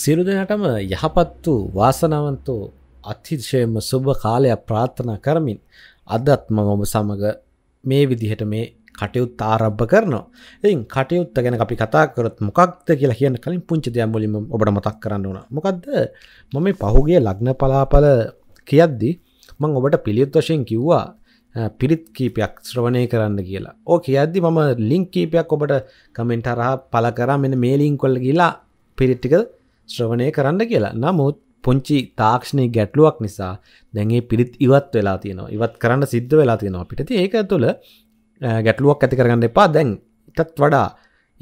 සිරු දෙනටම යහපත් වූ වාසනාවන්තෝ අතිශයම සුබ කාලයක් ප්‍රාර්ථනා කරමින් අදත් මම ඔබ සමග මේ විදිහට මේ කටයුත් ආරම්භ කරනවා. ඉතින් කටයුත්ත ගැන අපි කතා කරොත් මොකක්ද කියලා කියන කලින් පුංචි දෙයක් මුලින්ම ඔබට මතක් කරන්න ඕන. මොකද්ද? මම මේ පහුගිය ලග්න පලාපල කියද්දි මම ඔබට පිළියොත් වශයෙන් කිව්වා පිරිත් කීපයක් ශ්‍රවණය කරන්න කියලා. ඕ කියද්දි මම ලින්ක් කීපයක් ඔබට කමෙන්ට් හරහා පළ කරා මෙන්න මේ ලින්ක් වල ගිහලා පිරිත් ටික ශ්‍රවණය කරන්න කියලා නමුත් පුංචි තාක්ෂණය ගැටලුවක් නිසා දැන්ගේ පිරිත් ඉවත් වෙලා තියෙනවා ඉවත් කරන්න සිද්ධ වෙලා තියෙනවා පිටති ඒක තුළ ගැටලුවක් ඇති කරගන්න එපා දැන් ඉටත් වඩා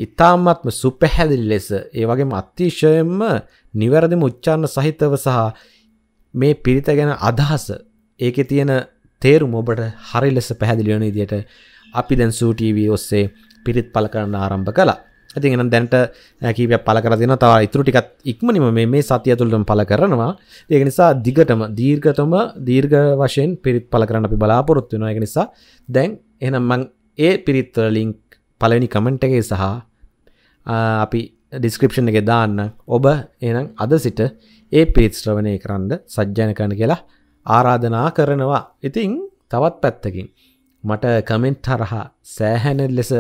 ඉතාමත්ම සුපැහැදිලි ලෙස ඒවගේම අත්තිශයම නිවැරදිම උච්චාන්න සහිතව සහ මේ පිරිත ගැන අදහස ඒක තියෙන තේරුම ඔබට හරි ලෙස පැහැදිලියන ඉදියට අපි දැන් සූටීවී ඔස්සේ පිරිත් පල කරන්න ආරම්භ කලා ඇති එනම් දැන්ට කීපය පල කරදින තව ඉතුරු ටිකත් ඉක්මනිම මේ සතිය තුළටම පල කරනවා ඒක නිසා දිගටම දීර්ගතම දීර්ඝ වශයෙන් පිරිත් පල කරන්න අපි බලාපොරොත්තු වෙනවා ඒක නිසා දැන් එහෙනම් මං ඒ පිරිත්වල ලින්ක් පළවෙනි කමෙන්ට් එකේ සහ අපි ඩිස්ක්‍රිප්ෂන් එකේ දාන්න ඔබ එහෙනම් අද සිට ඒ පිරිත් ශ්‍රවණය කරන්න සජ්ජායන කරන්න කියලා ආරාධනා කරනවා. ඉතින් තවත් පැත්තකින් මට කමෙන්ට් හරහා සෑහැන ලෙස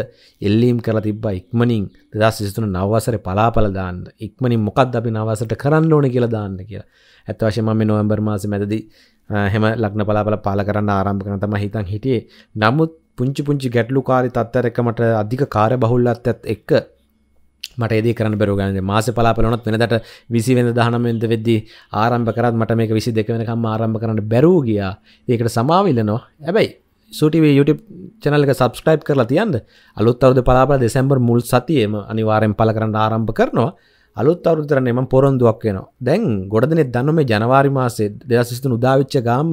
එල්ලීම් කර තිබ ඉක්මනින් දෙදස් සිතුන නවසර පලාපල දාන්න ඉක්මනින් මොකක්ද අපි නවසට කරන්න ඕන කියලා දාන්න කියලා ඇත්වශයම මේ නොවම්බර් මාස මැදදි හෙම ලක්න පලාපල පාල කරන්න ආරම්භ කන තම හිතන් හිටියේ නමුත් පුංචි පුංචි ගැටලු කාරි තත්තර එක මට අධික කාර බහුල්ලත් ඇත් එක්ක මට ඒද කරන බැරුගන්න මාස පලාපලනොත් වෙනදට විසි වෙන දහනමෙන්ද වෙද්දි ආරම්භ කරත් මට මේක විසි දෙක වෙනකම් ආරම්භ කරන්න බැරූගිය ඒකට සමාවිල්ලනවා ඇබැයි සුටව YouTube චැනල එක සබස්ක්‍රයිබ් කරලා තියන්ද අලුත් අවුද පලාප දෙසැම්බර් මුල් සතියේම අනිවාරෙන් පල කරන්න ආරම්භ කරනවා අලුත් අවුදරන එම පොරොන්දුවක් වෙනවා දැන් ගොඩදනෙ දන්නම ජනවාරි මාසේ දෙදසිස්තු උදාවිච්ච ගාම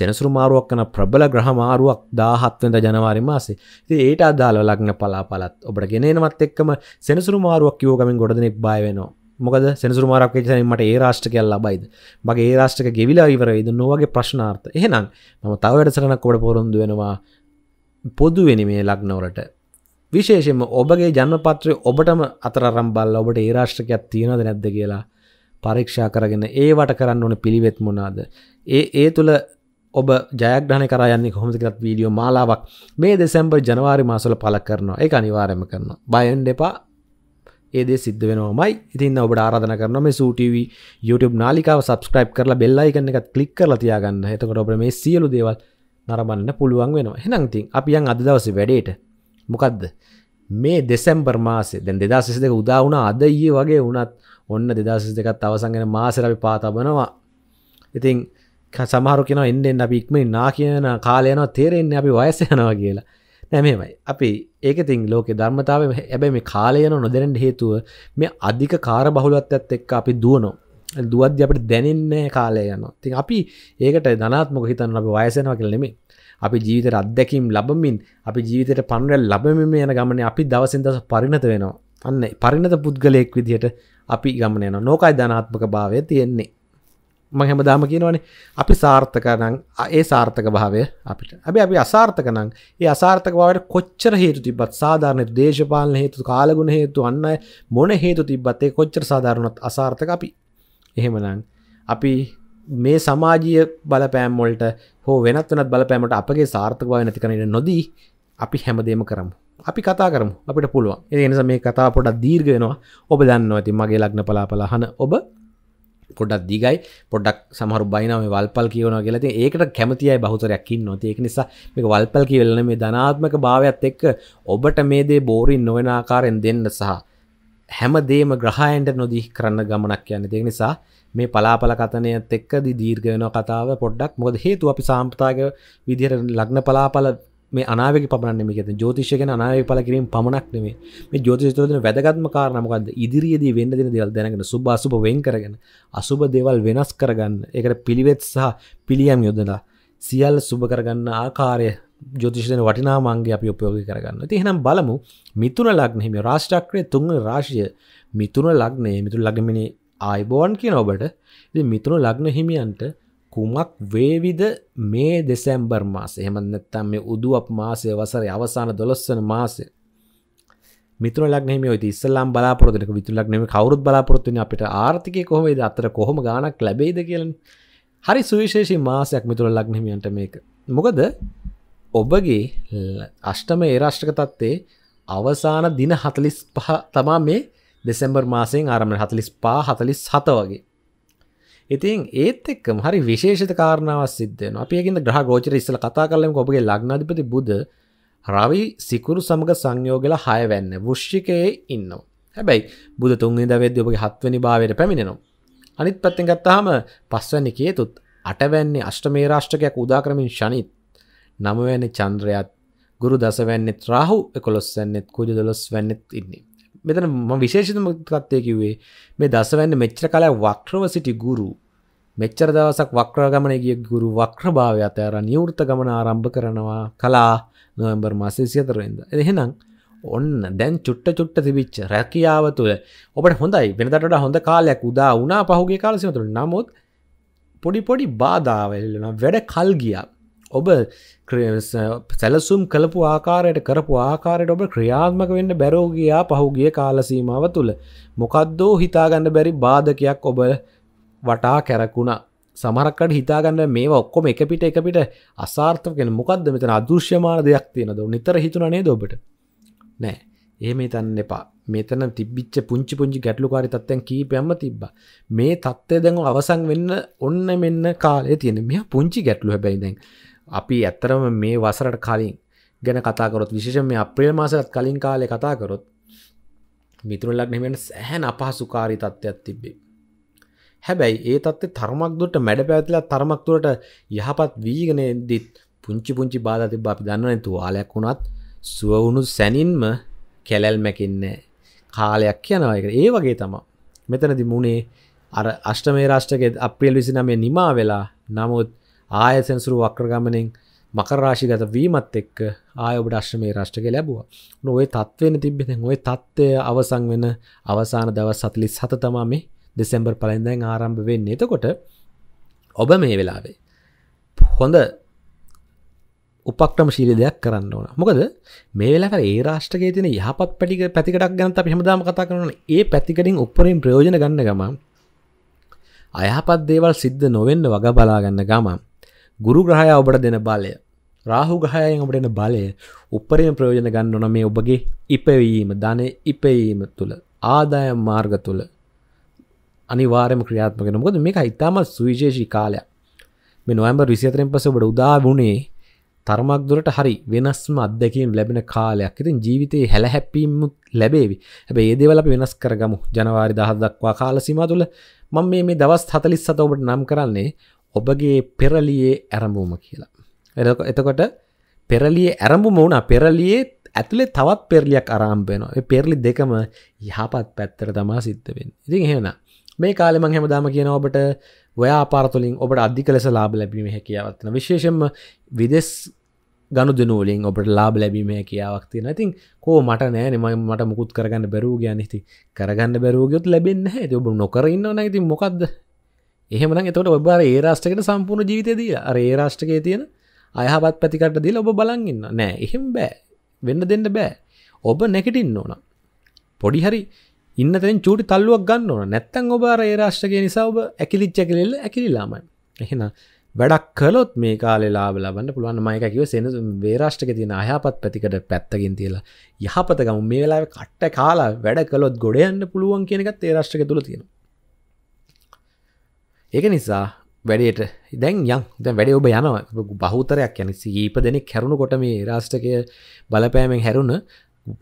සෙනසුරු මාරුවක් කන ප්‍රබල ග්‍රහ මාරුවක් දාහත්වද ජනවාරි මාසේ ති ඒට අදාල ලක්න පලාපලත් ඔබට ගෙනනවත් එක්කම සෙනසුරු මාරුවක් යෝගමින් ගොඩදනෙක් බයවෙනවා මොකද සෙනසුරුමාරක් චන මට ඒ රාෂ්ටකයක් ලබයිද මගේ ඒ රාෂ්ටක ගෙවිලා ඉවරයිද නොවගේ ප්‍රශ්නාර්ථ එහෙනම් මම තවයට සරනක් කොට පොරොන්දු වෙනවා පොදුවෙනි මේ ලක්නවරට විශේෂෙන්ම ඔබගේ ජන්මපත්‍රය ඔබටම අතරම් බල්ල ඔබට ඒ රාෂ්ටකයක් තියෙනද නැද්ද කියලා පරීක්ෂා කරගෙන ඒවට කරන්න ඕන පිළිවෙත් මොනාද ඒ ඒ තුළ ඔබ ජයග්‍රහණ කරයන්නේ කොහොමදකත් වීඩියෝ මාලාවක් මේ දෙසැම්බර් ජනවාරි මාසල පල කරනවා එක අනිවාරයම කරනවා බයන් දෙපා ඒදේ සිද්ධ වෙනවාමයි ඉතින් ඔබට ආරධන කරන මේ සූටව YouTube නාලිකාව සබස්ක්‍රයිබ් කරලා බෙල්ලයිකන්න එකත් කලික් කර තියාගන්න එතකට ඔබට මේ සියලු දේවල් නරබන්න පුළුවන් වෙන හෙනංතින් අපියන් අදවස වැඩේට මොකක්ද මේ දෙසැම්බර් මාසේ දැන් දෙදසිස් දෙක උදාවුණ අද ඒ වගේ වනත් ඔන්න දෙදසිස් දෙකත් අවසන්ගෙන මාසරපි පාතබනවා ඉතින් සමහරු කියෙන එන්නෙන් අපි ඉක්මේ නා කියන කාලයනවා තේරෙන්නේ අපි වයසයනවා කියලා නැමමයි අපි ඒක තින් ලෝක ධර්මතාව ඇබැ මේ කාලයන නොදැනට හේතුව මේ අධික කාර බහුලත්ඇත් එක්ක අපි දුවනො දුවද්‍ය අපට දැනෙන්නේ කාලය යන ති අපි ඒකට ධනාත්මක හිතන්න අප වයසෙනවා කලෙමේ අපි ජීවිතර අත්දැකීම් ලබමින් අපි ජීවිතයට පණුවල් ලබමම යන ගමන අපි දවසින් දස පරිණත වෙනවා අන්න පරිණත පුද්ගලයෙක් විදිහට අපි ගමනයන නෝකයි ධනාත්මක භාවය තියෙන්නේ මං හැමදාම කියනවනේ අපි සාර්ථක නම් ඒ සාර්ථක භාවය අපිට. හැබැයි අපි අසාර්ථක නම් ඒ අසාර්ථක භාවයට කොච්චර හේතු තිබ්බත් සාධාරණ දේශපාලන හේතු, කාලගුණ හේතු, අන්න මොන හේතු තිබ්බත් ඒ කොච්චර සාධාරණවත් අසාර්ථක අපි. එහෙමනම් අපි මේ සමාජීය බලපෑම් වලට හෝ වෙනත් වෙනත් බලපෑමට අපගේ සාර්ථකභාවය නැති කරගෙන නොදී අපි හැමදේම කරමු. අපි කතා කරමු අපිට පුළුවන්. ඒ නිසා මේ කතාව පොඩක් දීර්ඝ වෙනවා. ඔබ දන්නවා ඉතින් මගේ ලග්න පලාපල අහන ඔබ කොඩක් දිගයි පොඩක් සමහර බයිනාව වල්පල් කියවන කියලති ඒකට කැමතියි බහතරයක්කින් නොති ඒක නිසා මේක වල්පල් කියවෙලන මේ ධනාත්මක භාවයක්ත් එක්ක ඔබට මේ දේ බෝරින් නොවෙනආකාරෙන් දෙන්න සහ හැමදේම ග්‍රහයන්ට නොදී කරන්න ගමනක් යන්න දෙ නිසා මේ පලාපල කතනය එක්ක දීර්ගයන කතාව පොඩ්ඩක් මොද හේතු අපි සාම්පතාග විදිහර ලග්න පලාපල මේ අනාවක පමණ මේක ජෝතිෂය ගැන අනාවක පල කිරීම පමණක් නෙමේ මේ ජෝතිෂතුරදන වැදගත්ම කාරණමකද ඉදිරියේදී වෙන්න දෙන දෙවල් දැනගෙන සුබ අසුප වෙන් කරගෙන අසුබ දෙවල් වෙනස් කරගන්න එකට පිළිවෙත් සහ පිළියම් යොදලා සියල් සුබ කරගන්න ආකාරය ජෝතිෂන වටිනාමන්ගේ අපි උපයෝග කරගන්න ති එනම් බලමු මිතුන ලක්නෙම රාශ්ටක්‍රය තුන් රාශය මිතුන ලක්නේ මිතුර ලගමිනි ආයිබෝන් කියන ඔබට මිතුරු ලග්න හිමියන්ට කුමක් වේවිද මේ දෙසැම්බර් මාස එහමන්නත්තම් මේ උදුවක් මාසය වසර අවසාන දොළොස්සන මාසය මිතුර ලක්නෙම ඉස්සල්ලාම් බලාපොරොතක විතුරලක් නෙම කවරුත් බලාපොරොත්තුන අපිට ආර්ථිකය කොහොමද අතර කොහොම ගානක් ලැබේද කියලන් හරි සුවිශේෂී මාසයක් මිතුර ලක්නෙමියන්ට මේක මොකද ඔබගේ අෂ්ටම ඒරාෂ්ටක තත්ත්ේ අවසාන දින හතලිස් පහ තමා මේ දෙසැම්බර් මාසයෙන් ආරමණ හතලිස් පා හතලිස් හත වගේ ඉතින් ඒත් එක්කම හරි විශේෂිත කාරණාවක් සිද්ධ වෙනවා. අපි ඒකින්ද ග්‍රහ ගෝචර ඉස්සලා කතා කරලමුකෝ ඔබගේ ලග්නාධිපති බුධ රවි සිකුරු සමග සංයෝගලා 6 වෙන්න වෘශ්චිකයේ ඉන්නවා. හැබැයි බුධ තුන්වෙනිදා වෙද්දී ඔබගේ හත්වෙනි භාවයට පැමිණෙනවා. අනිත් පැත්තෙන් ගත්තාම පස්වෙනි කේතුත් අටවැන්නේ අෂ්ටමේ රාෂ්ටකයක් උදා කරමින් ශනිත් නවවැනි චන්ද්‍රයාත් ගුරු දසවැන්නේත් රාහු 11 වෙන්නේත් කුජ 12 වෙන්නේත් ඉන්නේ. මෙතන ම විශේෂතම කත්තය කිවේ මේ දසවැන්න මෙච්චර කල වක්්‍රව සිටි ගුරු මෙච්චර දවසක් වක්්‍ර ගමන ගිය ගුරු වක්්‍ර භාව අතෑර නිවෘත ගමන ආරම්භ කරනවා කලා නොවම්බර් මාසේ සිතරෙන්ද එහෙනම් ඔන්න දැන් චුට්ට චුට්ට තිබිච්ච රැකියාව තුළ ඔබට හොඳයි වෙනතට හොඳ කාලයක් උදා වනා පහුගේ කාලසිමතුළ නමුත් පොඩි පොඩි බාධාවල්ලෙන වැඩ කල් ගියා ඔබ සැලසුම් කලපු ආකාරයට කරපු ආකාරයට ඔබ ක්‍රියාත්මක වෙන්න බැරෝගයා පහුගිය කාලසීමාව තුළ. මොකක්දෝ හිතාගන්න බැරි බාධකයක් ඔබ වටා කැරකුණා. සමරක්කට හිතාගන්න මේ ඔක්කොම එකපිට එකපිට අසාර්ථකෙන මොකක්ද මෙතන අදෘශ්‍යමාන දෙයක් තියෙනද නිතර හිතුනේ දොබට නෑ. එහෙම තන්න එපා මෙතන තිබිච්ච පුංචි පුංචි ගැටලුකාරි තත්වයන් කීපයම්ම තිබ්බ මේ තත්ත්වය දැඟ අවසන් වෙන්න ඔන්න මෙන්න කාලය තියෙන මෙ පුංචි ගැටලු හැබැයිදැන් අපි ඇත්තරම මේ වසරට කලින් ගැන කතාකරොත් විශේෂ මේ අප්‍රේල් මාසත් කලින් කාලෙ කතාකරොත් මිතුරලක් නෙමෙන සැහැන් අපහසුකාරී තත්ත්වයක් තිබ්බේ හැබැයි ඒ තත්ත්ව තර්මක්දුට මැඩ පැවතිලා තර්මක්තුරට යහපත් වීගනයදත් පුංචි පුංචි බාධ තිබ අපි දන්න තුවාලයක් වුණත් සුවවුණු සැනින්ම කැලැල් මැකින්නේ කාලයක් යනවායක ඒ වගේ තමා මෙතනදි මුණේ අර අෂ්ටමේ රාෂ්ටක අප්‍රියල් විසිනමේ නිමා වෙලා නමුත් ආය සෙන්සුරු වක්‍රගමනෙන් මකරාශිගත වීමත් එක්ක ආයඔබට අශ්‍රමේ රශ්ටක ලැබවා නොවේ තත්වෙන තිබෙන ඔය තත්ත්වය අවසං වෙන අවසාන දවස් සතලි සත තමා මේ දෙසෙම්බර් පලන්දැන් ආරම්භ වෙන්න එතකොට ඔබ මේ වෙලාවේ හොඳ උපක්ටම ශීල දෙයක් කරන්න ඕන මොකද මේ වෙලා ඒ රාෂ්ටකේ තින යහපත් පැටික පැතිකටක් ගන්න අප හමදාම කතා කරන ඒ පැතිකටින් උපරින් ප්‍රයෝජන ගන්න ගම අයහපත් දේවල් සිද්ධ නොවෙන්න වග බලාගන්න ගමම් ගුරු ග්‍රහය ඔබට දෙන බලය රාහු ගහයෙන් ඔබට එන බලය උපරිම ප්‍රයෝජන ගන්න ඕන මේ ඔබගේ ඉපවීම ධනය ඉපවීම තුළ ආදායම් මාර්ග තුළ අනිවාර්යම ක්‍රියාත්මක මොකද මේක ඉතාමත් සුවිශේෂී කාලයක් මේ නොවැම්බර් 24න් පස්සේ ඔබට උදා වුණේ තරමක් දුරට හරි වෙනස්ම අත්දැකීම් ලැබෙන කාලයක්. ඉතින් ජීවිතේ හැලහැප්පීම් ලැබේවි. හැබැයි ඒ දේවල් අපි වෙනස් කරගමු. ජනවාරි 10 දක්වා කාල සීමාව තුළ මම මේ මේ දවස් 47 ඔබට නම් කරන්නේ ඔබගේ පෙරලියේ ඇරඹූම කියලා. එතකොට පෙරලිය ඇරඹුම වුණ පෙරලියේ ඇතුළේ තවත් පෙරලියක් අරම්භයන පෙරලි දෙකම යහපත් පැත්තර තමා සිද්ධවෙන් ඉතින් හෙන මේ කාලෙම හැමදාම කියන ඔබට ව්‍යාපාරතුලින් ඔබට අධික ලෙස ලාබ ලැබීම හැකියාවත්න විශේෂම විදෙස් ගනු දෙනුවලින් ඔබට ලාබ ලැබීම හැකියාවක් තියෙන ඉතින් කෝ මට නෑ නිම මට මුකුත් කරගන්න බැරූ ගැනහිති කරගන්න බැරූගයොත් ලැබෙන්න්න ඇති ඔබ නොකරන්න නැති මොකක්ද එහෙම එතට ඔබ ඒ රාෂ්ටකට සම්පූර්ණ ජීවිතයදී අරේ රාෂ්ටකය තියෙන අයහපත් පැතිකට දී ඔබ බලන්ගන්න නෑ එහෙම බෑ වෙන්න දෙන්න බෑ ඔබ නැකටින් ඕන පොඩිහරි ඉන්නතෙන් චූටි තල්ලුවක් ගන්න ඕන නැත්තන් ඔබ අර ඒ රාෂ්ටකය නිසා ඔබ ඇකිලිච්චැකිලෙල්ල ඇකිලිලාම එහෙන වැඩක් කලොත් මේ කාලලාබ ලබන්න පුළුවන් මයකකිව සෙන වේරාෂ්ටක තින අයහපත් පැතිකට පැත්තකින් තියලා යහපතකම මේලාව කට්ට කාලා වැඩ කලොත් ගොඩයන්න පුළුවන් කියනකත් ඒ රාෂ්ටක තුළ තියෙනවා ඒක නිසා වැඩට දැන් යම් දැ වැඩ ඔබ යන බහතරයක් යන සීප දෙනෙක් හැරුණු කොට මේ රාෂ්ටකය බලපෑමෙන් හැරුණ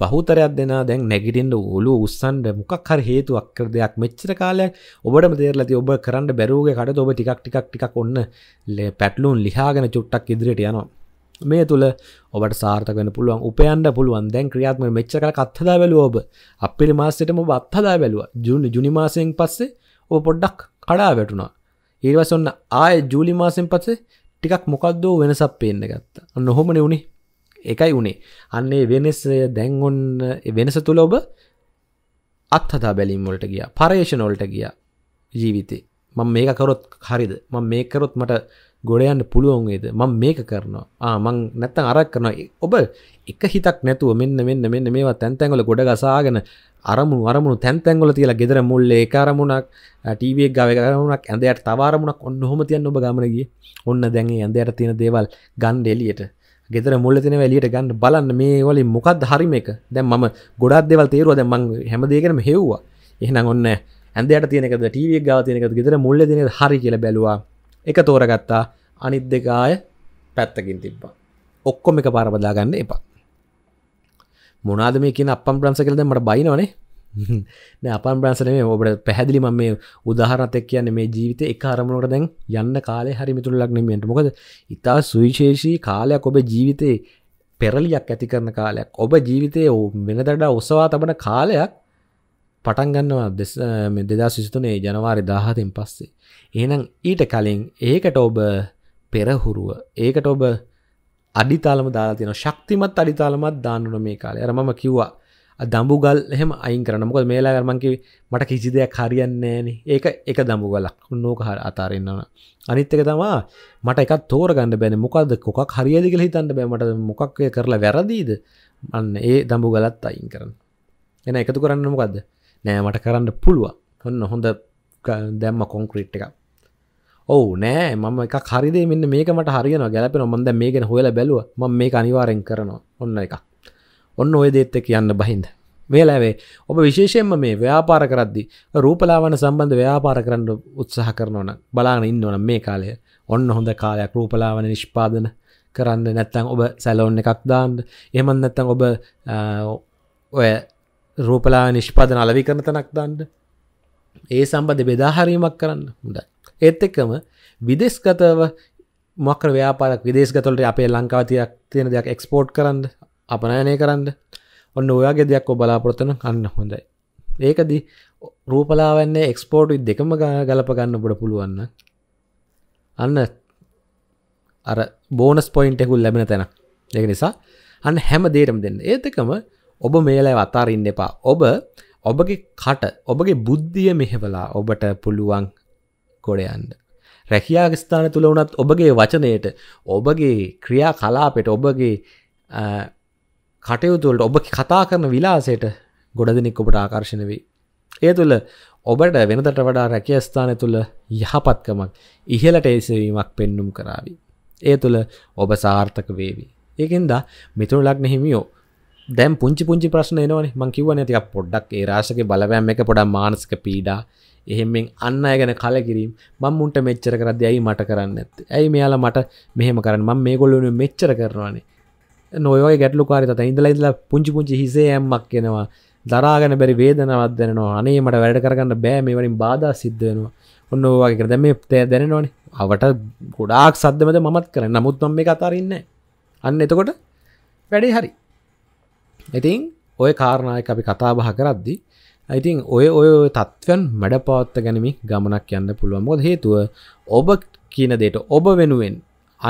බහතරයක් දෙෙන දැන් නැගිටින්ට ඔලු උස්සන්ට මොකක් හර හේතු අක්කර දෙයක් මෙච්චර කාලයක් ඔබට දේරලති ඔබ කරන්න බැරූග කට ඔබ ටිකක් ටිකක් ටිකක් ඔන්න පැටලුන් ලිහාගෙන චුට්ටක් ඉදිරිට යනවා මේ තුළ ඔබට සාර්ථකන පුළුවන් උපයන්ට පුළුවන් දැන් ක්‍රියාත්ම මෙච්චර කත්හදා බැලුව ඔබ අපිරි මාස්සටම බත්හදා බැලුව ජුනි ජුනිමාසයෙන් පස්සේ ඕ පොඩ්ඩක් කඩා වැටුණා ඒවස් ඔන්න ආය ජූලි මාසෙන් පසේ ටිකක් මොකක්දෝ වෙනසක් පේන්න ගත්ත ඔන්න හොමන වුණේ එකයි වුණේ අන්නේ වෙනස් දැන් ඔන්න වෙනස තුළ ඔබ අත්හතා බැලීම් වලට ගිය පර්ේෂණ වලට ගිය ජීවිතේ මං මේක කරොත් හරිද මං මේකරොත් මට ගොඩයන්න පුළුවන්ගේද මං මේක කරනවා මං නැත්තන් අරක් කරනවා ඔබ එක හිතක් නැතුව මෙන්න මෙන්න මෙන්න මේවා තැන්තැන්ගල ගොඩ ගසාගෙන අරමුණ අරමුණු තැන්තැන්ගල තියලා ගෙදර මුල්ලේ කාරමුණක් ටීවියක් ගවකරුණක් ඇඳයට තවාරමුණක් ඔන්න හොම තියන් ඔබ ගමනගේ ඔන්න දැන්ගේ ඇඳයට තියෙන දේවල් ගන් එලියට ගෙදර මුල්ල තින වැලියට ගන්න බලන්න මේ වලින් මොකක්ද හරිම එක දැන් ම ගොඩක් දෙවල් තේරුව දැන් මං හැමදේකනම හෙව්වා එහෙනම් ඔන්න ඇඳයට තියෙනකද ටීවියක් ගාව තියෙනකද ගෙදර මුල්ල දින හරි කියල බැලවා එක තෝරගත්තා අනිත් දෙකාය පැත්තකින් තිබ්බා ඔක්කොම එක පාරබදාගන්න එපා මොනාද මේ කියන අපම් ප්‍රංස කලද මට බයිනවනේ නෑ අපම් ප්‍රංසන මේ ඔබට පැහැදිලි මම මේ උදාහරණත් එක් කියන්නේ මේ ජීවිත එක අරමුණකට දැන් යන්න කාලේ හරි මිතුරුලක් නෙමෙයින්ට මොකද ඉතා සුවිශේෂී කාලයක් ඔබ ජීවිතේ පෙරලියක් ඇති කරන කාලයක් ඔබ ජීවිතයේ වෙනදඩා ඔසවා තබන කාලයක් පටන් ගන්නවා දෙදා සිිතුනේ ජනවාරි දාහතෙන් පස්සේ. එහනම් ඊට කලින් ඒකට ඔබ පෙරහුරුව ඒකට ඔබ අඩිතාලම දාලා තියෙන ශක්තිමත් අඩිතාලමත් දාන්නුන මේ කාලේ අර මම කිව්වා දම්ඹුගල් එහෙම අයින් කරන මොකද මේලා ගර්මන්කි මට කිසි දෙයක් හරියන්නේ නෑනේ ඒක එක දම්ඹුගලක් නෝක හර අතාරෙන්න්නවන අනිත්තක තමා මට එකක් තෝරගන්න බැන මොකද කොක් හරියදි කියලා හිතන්න බෑ මට මොකක් කරලා වැරදීද අන්න ඒ දම්ඹුගලත් අයින් කරන්න එන එකතු කරන්න මොකක්ද නෑ මට කරන්න පුළුව හොන්න හොඳ දැම්ම කොන්ක්‍රීට් එකක් ඔවු නෑ මම එක හරිදේ මෙන්න මේකමට හරියන ගැලපෙන මොද මේකෙන හොල බැලුව ම මේ අනිවාරෙන් කරනවා ඔන්න එක ඔන්න ඔය දේත්ත කියන්න බහින්ද මේලාවේ ඔබ විශේෂයෙන්ම මේ ව්‍යාපාර කරද්දි රූපලාවන සම්බන්ධ ව්‍යාපාර කරන්න උත්සාහ කරනවන බලාන ඉන්නවන මේ කාලය ඔන්න හොඳ කාලයක් රූපලාවන නිෂ්පාදන කරන්න නැත්තං ඔබ සැලෝන් එකක් දාන්න එහමන් නැත්තං ඔබ ඔය රූපලා නිෂ්පාදන අලවි කරන තනක් දාන්න ඒ සම්බඳධ බෙදාහරීමක් කරන්න හොඳයි ඒත් එක්කම විදෙස්ගතව මොක්‍ර ව්‍යාපාරක් විදේශගතොලට අපේ ලංකාවතියක් තියෙන දෙයක් එක්ස්පෝට් කරන්න අපනයනය කරන්න ඔන්න ඔයාගේ දෙයක් ඔබලාපොරොත්තන කන්න හොඳයි ඒකද රූපලාවන්නේ එක්ස්පෝට් දෙකම ගලප ගන්න බොඩ පුළුවන්න අන්න අර බෝනස් පොයින්ටෙකුල් ලැබෙන තැන දෙක නිසා අන්න හැම දේටම දෙන්න ඒතකම ඔබ මේලයි අතාරන්න එපා ඔබ ඔබගේ කට ඔබගේ බුද්ධිය මෙහෙවලා ඔබට පුළුවන් ගොඩයන්ට. රැකියාගස්ථාන තුළ වනත් ඔබගේ වචනයට ඔබගේ ක්‍රියා කලාපෙට ඔබගේ කටයුතුවලට ඔබ කතා කරන විලාසයට ගොඩදෙනෙක් ඔබට ආකර්ශණ වේ. ඒ තුළ ඔබට වෙනතට වඩා රැකියස්ථානය තුළ යහපත්කමක් ඉහලට එසවීමක් පෙන්නුම් කරාවි. ඒ තුළ ඔබ සාර්ථක වේවි. ඒකෙන්ද මිතුරු ලක්න හිමියෝ දැම් පුංචි පුංචි ප්‍රශ්න නවන මංකිව නැතික පොඩ්ඩක් ඒ රාශක බලවෑම් එක පොඩා මානසික පීඩා එහෙමෙන් අන්න ගැන කලකිරීම මම්මුන්ට මෙච්චර කරද ඇයි මට කරන්න ඇත ඇයි මෙයාලා මට මෙහෙම කරන්න ම මේ ගොල්ලුණු මෙච්චර කරනවානේ නොයෝය ගැටලු කාරි තත ඉඳලා ඉදලා පුංචි පුංචි හිසේ ඇම්මක් කියෙනවා දරාගෙන බැරි වේදනවත් දෙනවා අනේ මට වැඩ කරගන්න බෑ මේවලින් බාධ සිද්ධයනවා ඔන්න ඕවාගේ කර දැම තෑ දැනෙනවානේ අවට ගොඩාක් සද්ධමද මත් කර නමුත් මම මේ කතාරන්න අන්න එතකොට වැඩේ හරි ඉතින් ඔය කාරණය අපි කතාබහ කරද්දි ඇතින් ඔය ඔය තත්වන් මැඩ පවත්ත ගැනීමි ගමනක් යන්න පුළුවන්මොද හේතුව ඔබ කියන දෙට ඔබ වෙනුවෙන්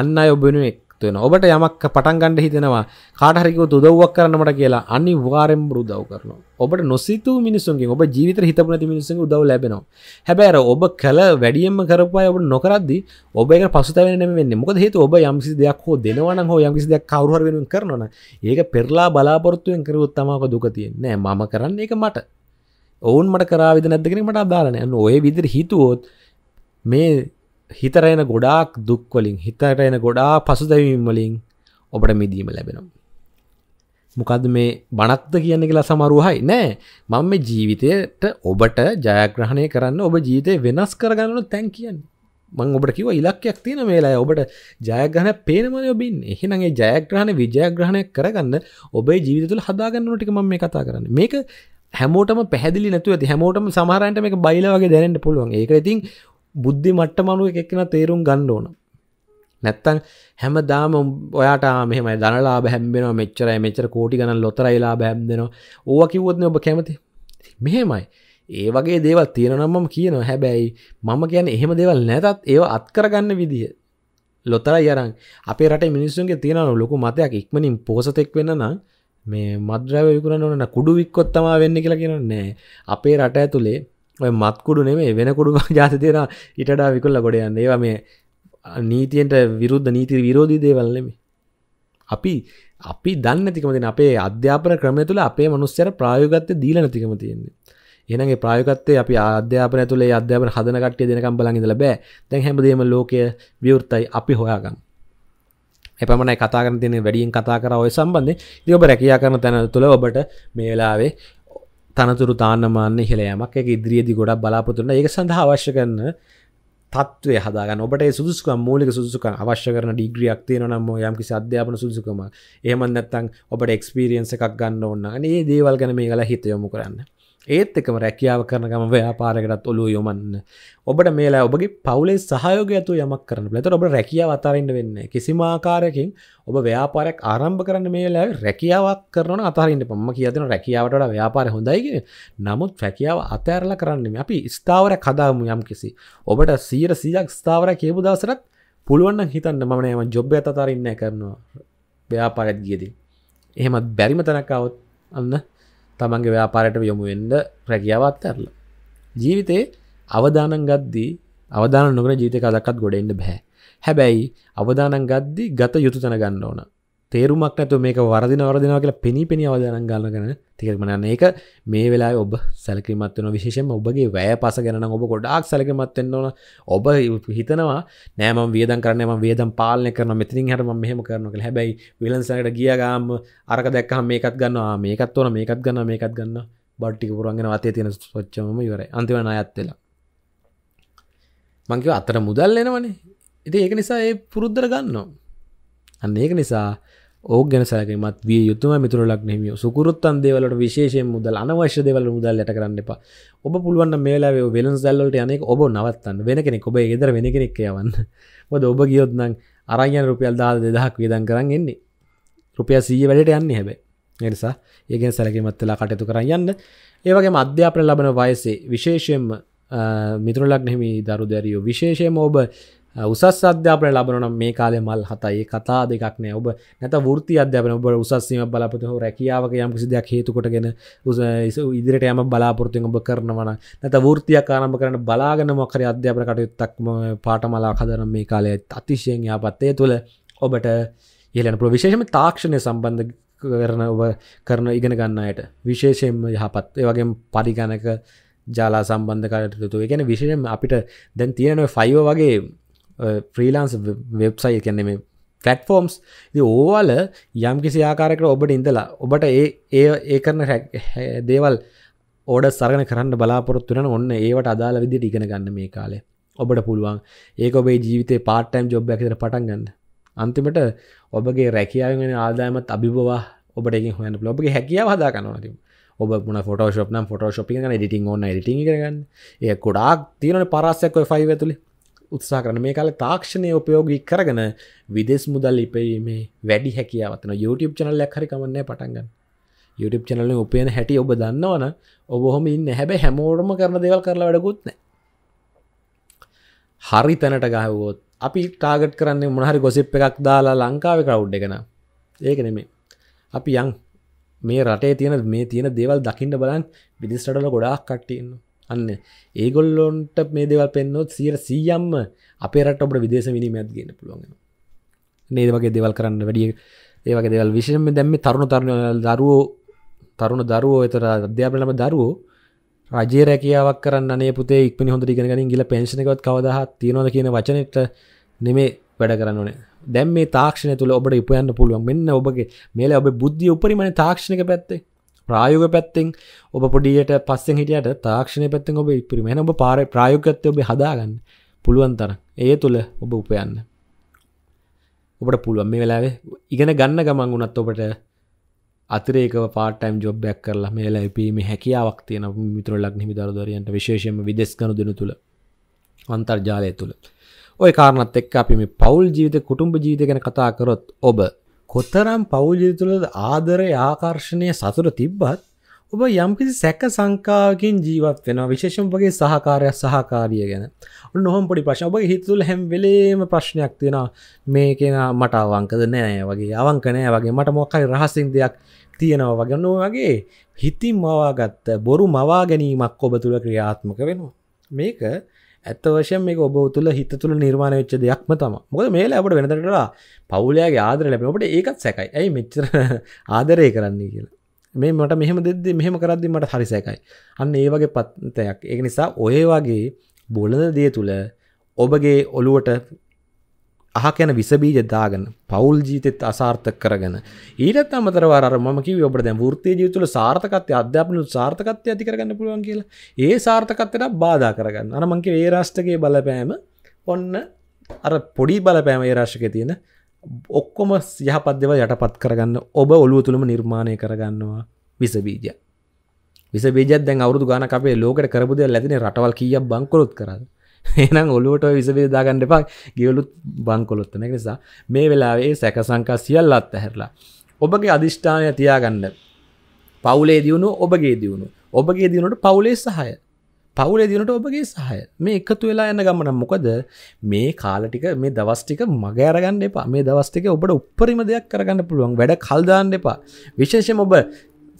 අන්න ඔබ වෙනුවෙක් වෙන ඔබට යමක් පටන් ගණඩ හිතෙනවා කාටහරිකව තුදව්වක් කරනට කියලා අනි වාරෙන් බරුදව් කරන ඔබට නොසිතු මිනිසුන්ගේ ඔබ ජීවිත හිතපනති මිනිසු උදව ලැබෙනවා හැබැර ඔබ කල වැඩියම්ම කරපා ඔබ නොකරද ඔබ පසුතවන මෙන්න මොක හේතු ඔබ යම්සි දෙයක් හෝ දෙනවන හෝ යම්සි දෙයක් කවරුහර වෙනුවෙන් කරනවන ඒක පෙරලා බලාපොරත්තුවෙන් කරුත් තමාක දුකතිය නෑ මම කරන්න එක මට ඔවුන් මට කරාවිද නැදගෙන මට අදාලන යන්න ඔය විදිර හිතුවොත් මේ හිතරයන ගොඩාක් දුක්වලින් හිතට එන ගොඩා පසුදැවීම්වලින් ඔබට මිදීම ලැබෙනවා. මොකද මේ බනත්ද කියන්න කියලා සමරුහයි නෑ මං මේ ජීවිතයට ඔබට ජයග්‍රහණය කරන්න ඔබ ජීතය වෙනස් කරගන්නන තැන් කියන්න මං ඔබට කිව ඉලක්යක් තියෙන මේලා ඔබට ජයග්‍රහණ පේනමන ඔබින් එහෙනගේ ජයග්‍රහණ විජයග්‍රහණය කරගන්න ඔබේ ජීවිතතුළ හදාගන්නනටික ම මේ කතා කරන්න මේක හැමෝටම පැදිලි නැතුව ඇති හැමෝටම සමහරන්ට මේ බයිලවගේ දැනට පුළුවන් ඒක ඉතින් බුද්ධි මට්ට මනුව එකක්න තේරුම් ගන්න ඕන නැත්තන් හැම දාම ඔයාට මෙම දනලා බැම්බෙන මෙච්චර මෙචර කෝටි ගන ලොතරයිලා බැම්දෙනවා ඕව කිවොත්න ඔබ කැමති මෙහෙමයි ඒ වගේ දේවල් තියෙනනම්ම කියනවා හැබැයි මම කියන එහෙම දෙවල් නැතත් ඒව අත්කරගන්න විදිහ ලොතරයි අරන් අපේ රට මිනිස්සුන්ගේ තියෙනනු ලොකු මතයක් ඉක්මනින් පෝසතෙක් වෙන්න නම් මේ මද්‍රව විකරන්න ඕන කුඩු වික්කොත්තම වෙන්න කියලා කියනන්නේ අපේ රට ඇතුළේ ඔය මත්කුඩු නෙමේ වෙන කුඩු ජාති තියෙන ඉටඩා විකුල්ල ගොඩ යන්න ඒවා මේ නීතියන්ට විරුද්ධ නීති විරෝධී දේවල්නෙමි අපි අපි දන්න තිකමතින අපේ අධ්‍යාපන ක්‍රමය තුළ අපේ මනුස්්‍යර ප්‍රායෝගත්ත දීලන තිකම තියෙන්නේ එනගේ ප්‍රයකත්තේ අපි අධ්‍යාපන තුළේ අධ්‍යාපන හදනකටය දෙනකම් බලගඳල බෑ දැන් හැමදීම ලෝකය විවෘත්තයි අපි හොයාගම් එපමණයි කතාර තින වැඩියෙන් කතා කර ඔය සම්බන්ධ ඔබ රැකයා කරන තැන තුළ ඔබට මේලාවේ තනතුරු තාන්නමාන්න හෙළයමක් එක ඉදිරියේදි ගොඩක් බලාපොතුන්න ඒක සඳහා අවශ්‍ය කරන තත්වේ හදාගන්න ඔබට සුදුසුක මූලික සුදුසුක අවශ්‍ය කරන ඩිග්‍රියක් තියෙනනම් යම්කි අධ්‍යාපන සුදුසුකම එහමන් නැත්තං ඔබට එක්ස්පිරියන්ස එකක් ගන්න ඔන්න ඒ දේවල් ගැන මේ කලා හිත යොමු කරන්න ඒත් එකම රැකියාව කරනගම ව්‍යාපාරකටත් ඔලු යොමන්න ඔබට මේලා ඔබගේ පවුලේ සහයෝග ඇතු යමක් කරන ලතර ඔබ රැකියාව අතාරන්න වෙන්න කිසිමාකාරයකින් ඔබ ව්‍යාපාරයක් ආරම්භ කරන්න මේලා රැකියාවක් කරන අතාරන්න පම කියදන රැකියාවට ව්‍යාපාර හොඳයිගෙන නමුත් රැකියාව අතෑරල කරන්න අපි ස්ථාවර කදාමු යම් කිසි ඔබට සීර සීයක් ස්ථාවර කියපු දසරත් පුළුවන්න හිතන්න මනම ජොබ්බ අතාරන්න කරනවා ව්‍යාපාරත් ගියදී එහෙමත් බැරිම තැනකවත් අන්න තමන්ගේ ව්‍යාපාරයට යොමුවෙන්ඩ රැකියාවත් කරලා. ජීවිතේ අවධානන් ගද්දී අවධාන නොකර ජීවිත කදක්කත් ගොඩෙන්න්න බැහැ හැබැයි අවධානන් ගද්දි ගත යුතු තැන ගන්න ඕන තේරුමක් නැතු මේක වරදින වරදිනවා කියලා පෙනි පෙනි අවධනන් ගන්නගෙන තිකරමනන්න ඒක මේ වෙලා ඔබ සැලකිමත්වන විශේෂම ඔබගේ වැය පස ගැන ඔබ ගොඩක් සැලකිමත්වෙන්න ඕන ඔබ හිතනවා නෑම වියදන් කරනම වේදම් පාලනය කරන මෙතිින් හරම මෙහම කරනක හැබැයි විලන්සට ගියගාම අරක දැක්කහම මේකත් ගන්නවා මේකත් ඕන මේකත් ගන්න මේකත් ගන්න බට්ටි පුරන්ගෙන අතේ තියෙන ස්ොච්චම යවර අන්තිවන අයත්තලා මංකව අතර මුදල් එනවනේ ඉති ඒක නිසා ඒ පුරුද්ධර ගන්නවා අන්න ඒක නිසා ඕ ගැන සෑකමත් විය යුතුම මිතුර ලක්නෙමිය සුකරුත්තන් දේවලට විශේෂය මුදල් අනවශ්‍ය දෙවල මුදල් ඇට කරන්න එපා ඔබ පුළුවන් මේලා වෙලන් සැල්ලට යනෙක් ඔබ නවත්තන්න වෙන කෙනෙක් ඔබ ගෙදර වෙන කෙනෙක් යවන්න ොද ඔබ ගියොත්නම් අරයන් රුපියල් දාල් දෙදහක් වියදන් කරන්න එන්නේ රුපිය සීය වැඩට යන්න හැබේ නිසා ඒගෙන් සැලකීමත්වෙලා කටයුතු කරන්න යන්න ඒවගේ අධ්‍යාපන ලබන වයසේ විශේෂයෙන්ම මිතුරලක් නෙමි දරු දැරියෝ විශේෂයම ඔබ උසස් අධ්‍යාපන ලබනනම් මේ කාලේ මල් හතයි කතා දෙකක් නෑ ඔබ නැත ෘති අධ්‍යාපන ඔබ උසස්සීම බලාපොත හෝ රැකියාවක යම් කිසි දෙයක් හේතුකොටගෙන ඉදිරිට යම බලාපොරතුෙන් ඔබ කරනවන නැත ෘතියක් ආරම්භ කරන බලාගෙන මොකර අධ්‍යාපන කටයුත්තක්ම පාටමලා කදරන මේ කාලේ අතිශයෙන් යාපත්තය තුළ ඔබට ඉහලන ප්‍රවිශේෂම තාක්ෂණය සම්බන්ධ කරන ඔබ කරන ඉගෙන ගන්නයට විශේෂයෙන් යහපත් ඒ වගේ පරිගණක ජාලා සම්බන්ධ කරටතු ගැන විශෂයෙන් අපිට දැන් තියෙනව ෆයිව වගේ ප්‍රීලාන්ස වෙබ්සයි කැන්නේ මේ ෆලට්ෆෝර්ම්ස් ඕවල යම් කිසි ආකාරකට ඔබට ඉඳලා ඔබට ඒ ඒ ඒ කරන දේවල් ඕඩ සරගන කරන්න බලාපොරොත්තුවන ඔන්න ඒවට අදාළ විදි ඉගෙන ගන්න මේ කාලේ ඔබට පුළුවන් ඒක ඔබේ ජීවිතේ පාට්ටයිම් ජොබ් ඇතර පටන් ගන්න අන්තිමට ඔබගේ රැකියාවෙන් ආදායමත් අභිබවා ඔබට එකින් හොයන්න ඔබගේ හැකියාව හදා කනවනතිම ඔබ න ොටෝශප් ොටෝශපි න ඩිටිං ඕන්න ඩිටි කරගන්න ඒ කොඩාක් තියන පරස්සයක් ෆයිව ඇතුළේ උත්සා කරන මේ කාල තාක්ෂණය උපයෝගී කරගෙන විදෙස් මුදල් ඉපීමේ වැඩි හැකියාවත්න YouTube චනල්ලයක් හරි කමන්නේ පටන්ගන්න YouTube චනල උපයන හැටි ඔබ දන්නවන ඔබොහොම ඉන්න හැබැ හැමෝටම කරන දෙවල් කරලා වැඩකුත්න හරි තැනට ගහවෝත් අපි ටාගට් කරන්නේ මොනහරි ගොසිප් එකක් දාලා ලංකාව කරවුඩ් එකන ඒක නෙමේ අපි යන් මේ රටේ තියෙන මේ තියෙන දේවල් දකිින්ට බලන් විදිස්ටල ගොඩාක් කට්ටයන්න අන්න ඒගොල්ලොන්ට මේ දෙවල් පෙන්නොත් සියර සීයම්ම අපේරට ඔබට විදේශ විනිමයත් ගන්න පුළුවන් නේද වගේ දෙවල් කරන්න වැඩිය ඒවගේ දෙවල් විශෂම දැම්ම තරුණු තරුණ දරුවෝ තරුණ දරුවෝ එතර අධ්‍යාපනම දරුවෝ රජේ රැකියාවක් කරන්න පුතේ ඉක්ම හොඳ ගෙනගින් ගිල පේශනකවත් කවදහ තියෙනවද කියන වචනට නෙමේ වැඩ කරන්නනේ දැම් මේ තාක්ෂණ තුළ ඔබට ඉපයන්න පුළුවන් මෙන්න ඔබගේ මේල ඔබ බුද්ධිය උපරිමණ තාක්ෂණක පැත්තේ ප්‍රායෝග පැත්තෙන් ඔබ පොඩියට පස්සෙන් හිටියට තාක්ෂණය පැත්තෙන් ඔබ ඉපරිමෙන ඔබ පාර ප්‍රායෝගත්ත ඔබ හදාගන්න පුළුවන් තර ඒ තුළ ඔබ උපයන්න ඔබට පුළුවන් මේ වෙලාවේ ඉගෙන ගන්න ගමන් වුණත් ඔබට අතරේකව පාටම් ජොබ්බයක් කරලා මේ ලැපීම හැකියාවක් තියෙන මිතුරලක් නිමිදරදරයන්ට විශේෂම විදෙස්කනු දෙනු තුළ අන්තර්ජාලය තුළ ඔය කාරණත් එක් අපි මේ පවුල් ජීවිත කුටුම්ඹ ජීවිත ගැන කතා කරොත් ඔබ කොතරම් පවුජය තුළද ආදරය ආකර්ශණය සතුර තිබ්බත් ඔබ යම්කිසි සැක සංකාකින් ජීවත් වෙන විශේෂම්පගේ සහකාරයක් සහකාරිය ගැන නොහොම් පොඩි ප්‍රශ් ඔබ හිතුල් හැම් වෙලේම ප්‍රශ්නයක් තියෙන මේ කියෙන මට අවංකද නෑ වගේ අවංකනෑ වගේ මට මොක්කයි රහසින් දෙයක් තියෙනවා වගන්න වගේ හිතින් මවාගත්ත බොරු මවා ගැනීමක් ඔබ තුළ ක්‍රියාත්මක වෙනවා මේක ඇත්ත වශය මේ ඔබ තුළ හිත තුළ නිර්මාණ වෙච්ච දෙයක්ම තම මොද මේල අපට වෙනතරටලා පවුලයාගේ ආදර ලැබ ඔට ඒකත් සැකයි ඇයි මෙච්චර ආදරය කරන්නේ කියලා මේ මට මෙහම දෙද මෙහම කරද්දි මට හරි සැකයි අන්න ඒ වගේ පත්තයක් ඒ නිසා ඔය වගේ බොලද දේ තුළ ඔබගේ ඔලුවට අහක යන විස බීජ දාගෙන පෞල් ජීවිතෙත් අසාර්ථක කරගෙන ඊටත් අමතරව අර මම කිව්වේ ඔබට දැන් වෘත්තීය ජීවිත තුළ සාර්ථකත්වය අධ්‍යාපන සාර්ථකත්වය ඇති කරගන්න පුළුවන් කියලා. ඒ සාර්ථකත්වයට බාධා කරගන්න. අර මං කිව්වේ ඒ රාෂ්ට්‍රකයේ බලපෑම ඔන්න අර පොඩි බලපෑම ඒ රාෂ්ට්‍රකයේ තියෙන ඔක්කොම යහපත් දේවල් යටපත් කරගන්න ඔබ ඔළුව තුලම නිර්මාණය කරගන්නවා විස බීජය. විස බීජයක් දැන් අවුරුදු ගානක් අපේ ලෝකෙට කරපු දේවල් ඇතිනේ රටවල් කීයක් බංකොලොත් කරාද? එනම් ඔලුවට විසවිදාගන්න එපා ගියවලුත් බංකොලොත්තන නිසා මේ වෙලාවේ සැක සංකා සියල් අත් ඇහැරලා. ඔබගේ අධිෂ්ඨානය තියාගන්න පවුලේ දියුණු ඔබගේ දියුණු ඔබගේ දියුණට පවුලේ සහය පවුලේ දිනට ඔබගේ සහය මේ එකතු වෙලා යන්න ගමන මොකද මේ කාලටික මේ දවස්ටික මගෑරගන්න එපා මේ දවස්ටික ඔබට උපරිම දෙයක් කරගන්න පුළුවන් වැඩ කල්දාන්න එපා විශේෂම ඔබ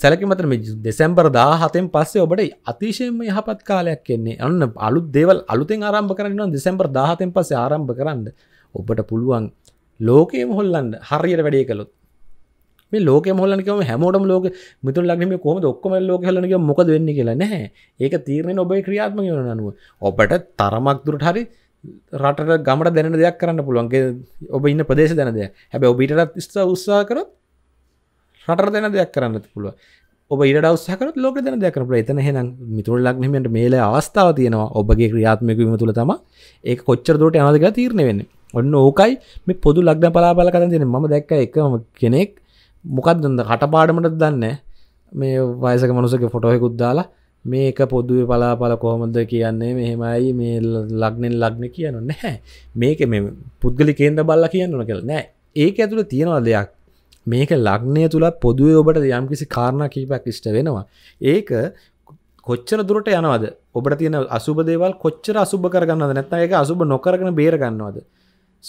සැලකිමතර දෙසැම්බර් දා හතෙන් පස්සේ ඔබට අතිශයම යහපත් කාලයක් කෙන්නේ අන්න අලු දෙවල් අලුතෙන් ආරම්භ කරන්න දෙසැම්බර් දාහතෙන් පස්සේ ආරම්භ කරන්න ඔබට පුළුවන් ලෝකයම හොල්ලන්න හරියට වැඩේ කළොත් මේ ලෝක මොල්ලනකම හැමෝටම ලෝක මුතුන් ලක්නම කොම ඔක්කම ලෝක හලනක මොකද වෙන්න කියලා නැහැ ඒක තීරණය ඔබයි ක්‍රියාත්ම ගෙන අනුව ඔබට තරමක් දුරට හරි රටට ගමට දැන දෙයක් කරන්න පුළුවන්ගේ ඔබ ඉන්න ප්‍රදේශ දැනදය හැබැ ඔබිටත් ස්සා උත්සා කරත් රට දෙන දෙයක් කරන්න පුළුව ඔබ ඉඩවස්සකර ලෝක දෙන දෙයක් කරපුල එතන හෙනම් මිතුර ලක්නීමට මේල අවස්ථාව තියෙනවා ඔබගේ ක්‍රියාත්මක වීම තුළ තම ඒක කොච්චර දුරට යනද කියලා තීරණය වෙන්නේ ඔන්න ඕකයි මේ පොදු ලග්න පලාපල කරන තියෙන මම දැක්ක එකම කෙනෙක් මොකක්ද කටපාඩමට දන්නේ මේ වයසක මනුසක ෆොටෝයකුත් දාලා මේක පොදුවේ පලාපල කොහොමද කියන්නේ මෙහෙමයි මේ ලග්නෙන් ලග්න කියන්න නැහැ මේක මේ පුද්ගලි කේන්ද බල්ල කියන්නන කළ නෑ ඒක ඇතුළ තියෙනවා දෙයක් මේක ලග්නය තුළත් පොදුවේ ඔබට යම් කිසි කාරණ කීපයක් ඉෂ්ට වෙනවා ඒක කොච්චර දුරට යනවද ඔබට තියෙන අසුබ දේවල් කොච්චර අසුබ කරගන්නද නැත්නම් ඒක අසුබ නොකරගෙන බේර ගන්නවද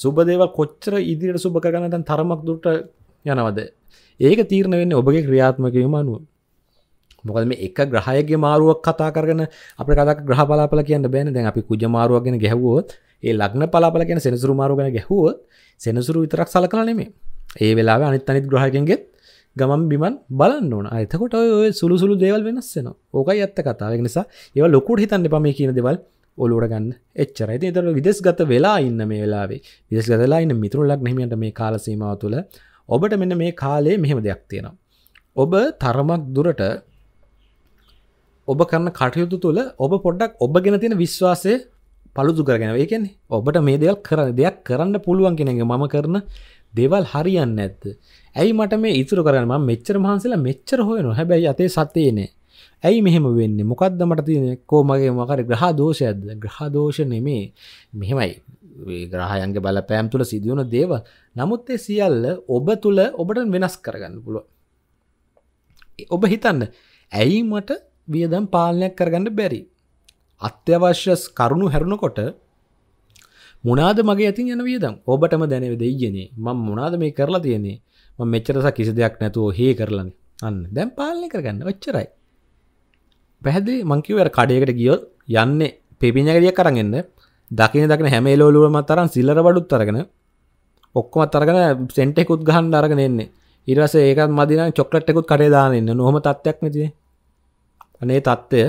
සුබ දේවල් කොච්චර ඉදිරියට සුබ කරගන්න නැත්නම් තරමක් දුරට යනවද ඒක තීරණය වෙන්නේ ඔබගේ ක්‍රියාත්මකවීම අනුව මොකද මේ එක ග්‍රහයගේ මාරුවක් කතා කරගෙන අපිට කතා ග්‍රහ බලාපල කියන්න බෑනේ දැන් අපි කුජ මාරුවක් ගැන ගැහුවොත් ඒ ලග්න බලාපල කියන සෙනසුරු මාරුව ගැන ගැහුවොත් සෙනසුරු විතරක් සලකලා නෙමෙයි ඒ වෙලා අනිත් අනිත් ග්‍රහකෙන්ගෙත් ගමන් බිමන් බලන්න ඕන අතකොට ඔය සුළු සුළු දේවල් වෙනස්සෙන ඕකයි ඇත්ත කතාවක් නිසා ඒව ලොකුට හිතන්න පම කියන දෙවල් ඔලුවටගන්න එච්චර ති තර විදෙස්ගත වෙලා ඉන්න මේ වෙලාවේ විදෙස්ගතලා ඉන්න මිතුරුලක් නහිමට මේ කාලසීමාව තුළ ඔබට මෙන්න මේ කාලේ මෙහෙම දෙයක් තියෙනවා. ඔබ තරමක් දුරට ඔබ කරන්න කටයුතු තුළ ඔබ පොඩ්ඩක් ඔබ ගෙන තියෙන විශ්වාසය පළුදු කරගෙන ඒකෙන් ඔබට මේ දෙවල් කරන දෙයක් කරන්න පුළුවන් කෙනගේ මම කරන දෙවල් හරියන්න ඇත්ත ඇයි මට මේ ඉතුර කරන්න මෙච්චර මහන්සලා මෙච්චර හොයන හැබැයි අතේ සතයනේ ඇයි මෙහෙම වෙන්න මොකක්ද මට තියෙන කෝමගේ මකර ග්‍රහ දෝෂයද ග්‍රහ දෝෂ නෙමේ මෙහෙමයි ග්‍රහයන්ගේ බලපෑම් තුළ සිදුවන දේව නමුත් ඒ සියල්ල ඔබ තුළ ඔබට වෙනස් කරගන්න පුළුව ඔබ හිතන්න ඇයි මට වියදම් පාලනයක් කරගන්න බැරි අත්‍යවශ්‍ය කරුණු හැරුණකොට මොනාද මගේ ඇතින් යන වියදම් ඔබටම දැනව දෙයියනේ මම මොනාද මේ කරලා තියෙන්නේ ම මෙච්චරස කිසි දෙයක් නැතුව හේ කරලන්න අන්න දැම් පාලනය කරගන්න ඔච්චරයි පැහැදිලි මංකිවර කඩයකට ගියොත් යන්නේ පෙපිණකරිය කරගන්න දකින දකින හැමේලෝලුවම තරන් සිල්ලර බඩුත් තරගෙන ඔක්කොම තරගෙන සෙන්ටෙකුත් ගහන් අරගෙන එන්නේ ඉරස ඒකත් මදින චොක්ලට්ෙකුත් කරේදානන්න නොහොම තත්වයක් නැතිය අනේ තත්ත්වය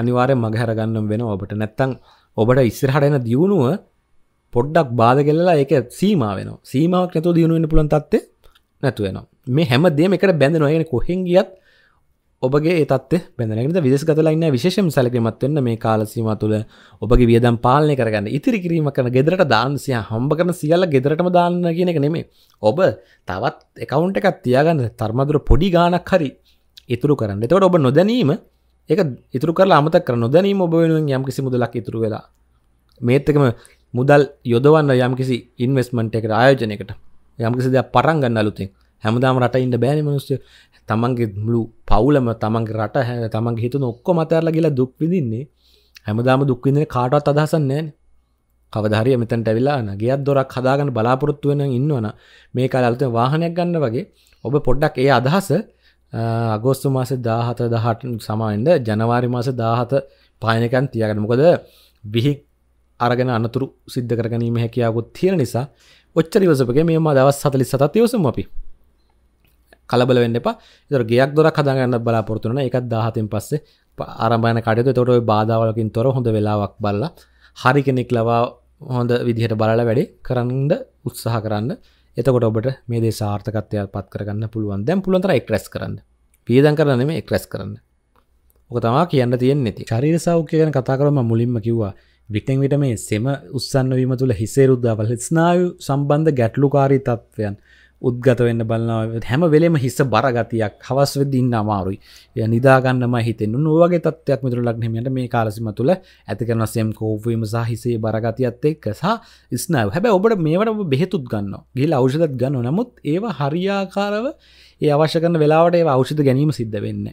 අනිවාරය මගහැරගන්නම් වෙන ඔබට නැත්තං ඔබට ඉස්සරහටන දියුණුව පොඩ්ඩක් බාධ කෙල්ලා එක සීමාවන සීමාවක් නැතු දියුණුවන්න පුළන් තත්ත නැතුවෙන මේ හැම දෙම එකට බැඳ නොයන කොහෙන් ගියත් ඔබගේ තත් බැඳනට විදෙස් කතලන්න විශෂම සැලකමත්වන්න මේ කාලසීම තුළ ඔබගේ වියදම් පාලනය කරගන්න ඉතිරි කිරීම කන ගෙදරට දාන්සිය හම්බ කරන සියල්ල ගෙදරටම දාන්න කියන එක නෙමේ ඔබ තවත් එකවුන්ට එකත් තියාගන්න තර්මදුර පොඩි ගානක් හරි ඉතුරු කරන්න එතවට ඔබ නොදැනීම එක ඉතුර කරලා අමතක් කර නොදැනීම ඔබ වෙනුවෙන් යම් කිසි මුදලක් ඉතුරු වෙලා මේත්තකම මුදල් යොදවන්න යම්කිසි ඉන්වස්මට එක ආයෝජනයකට යම්කිසි දෙයක් පටන් ගන්න අලුතෙන් හැමදාම රට ඉන්න බෑන මනුස්සය තමන්ගේ මුළු පවුලම තමන්ගේ රට හැ තමන් හිතු ඔක්කො මතරලා කියලා දුක් විදින්නේ හැමදාම දුක්විදින කාටවත් අදහසන් නෑන කවදහරය මෙතැන්ට ඇවිලා නගේත් දොරක් හදාගන්න බලාපොරොත්තු වෙන ඉන්නවන මේ කාල අලුත වාහනයක් ගන්න වගේ ඔබ පොඩ්ඩක් ඒ අදහස අගෝස්තු මාස දාහත දහට සමාන්ද ජනවාරි මාස දාහත පායනකන් තියගෙන මොකද බිහික් අරගෙන අනතුරු සිද්ධ කරගනීම හැකියාවකුත් තියෙන නිසා ඔච්චර ඉවසපගේ මේම දවස් සතලිස් සතත් යවසම අපි කලබල වෙන්න එපා ඉතර ගයක් දොරක් හදාගන්න බලාපොරතුන එකත් දාහතෙන් පස්සේ ආරම්භයන කටයුතු තොට බාධාවලකින් තොර හොඳ වෙලාවක් බල්ලා හරි කෙනෙක් ලවා හොඳ විදිහට බලල වැඩේ කරන්න උත්සාහ කරන්න එතකොට ඔබට මේ දේ සාර්ථකත්වයක් පත් කරගන්න පුළුවන් දැම් පුළන්තර එක්රැස් කරන්න පියදන් කරන්න මේ එක්රැස් කරන්න ඕක තමා කියන්න තියෙන් නැති ශරීර සෞඛ්‍ය ගැන කතා කරම මුලින්ම කිව්වා විටෙන් විට මේ සෙම උත්සන්න වීම තුළ හිසේ රුද්ධාවල් ස්නායු සම්බන්ධ ගැටලුකාරී තත්ත්වයන් උද්ගත වෙන්න බලනාව හැම වෙලෙම හිස බරගතියක් හවස් වෙදදින්න අමාරුයි ය නිදාගන්නම හිතෙන් නුවගේ තත්වයක් මිතුර ලක්නීමට මේ කාලසිම තුළ ඇති කරන සෙම් කෝවීම සහ හිසේ බරගතියත් එක්ක සහ ස්නාව හැබැ ඔබට මේවට බෙහෙතුත් ගන්න ගිල් අවෂදත් ගන්න නමුත් ඒවා හරියාකාරව ඒ අවශ්‍යකන වෙලාවට ඒ අවෂධ ගැනීම සිද්ධ වෙන්න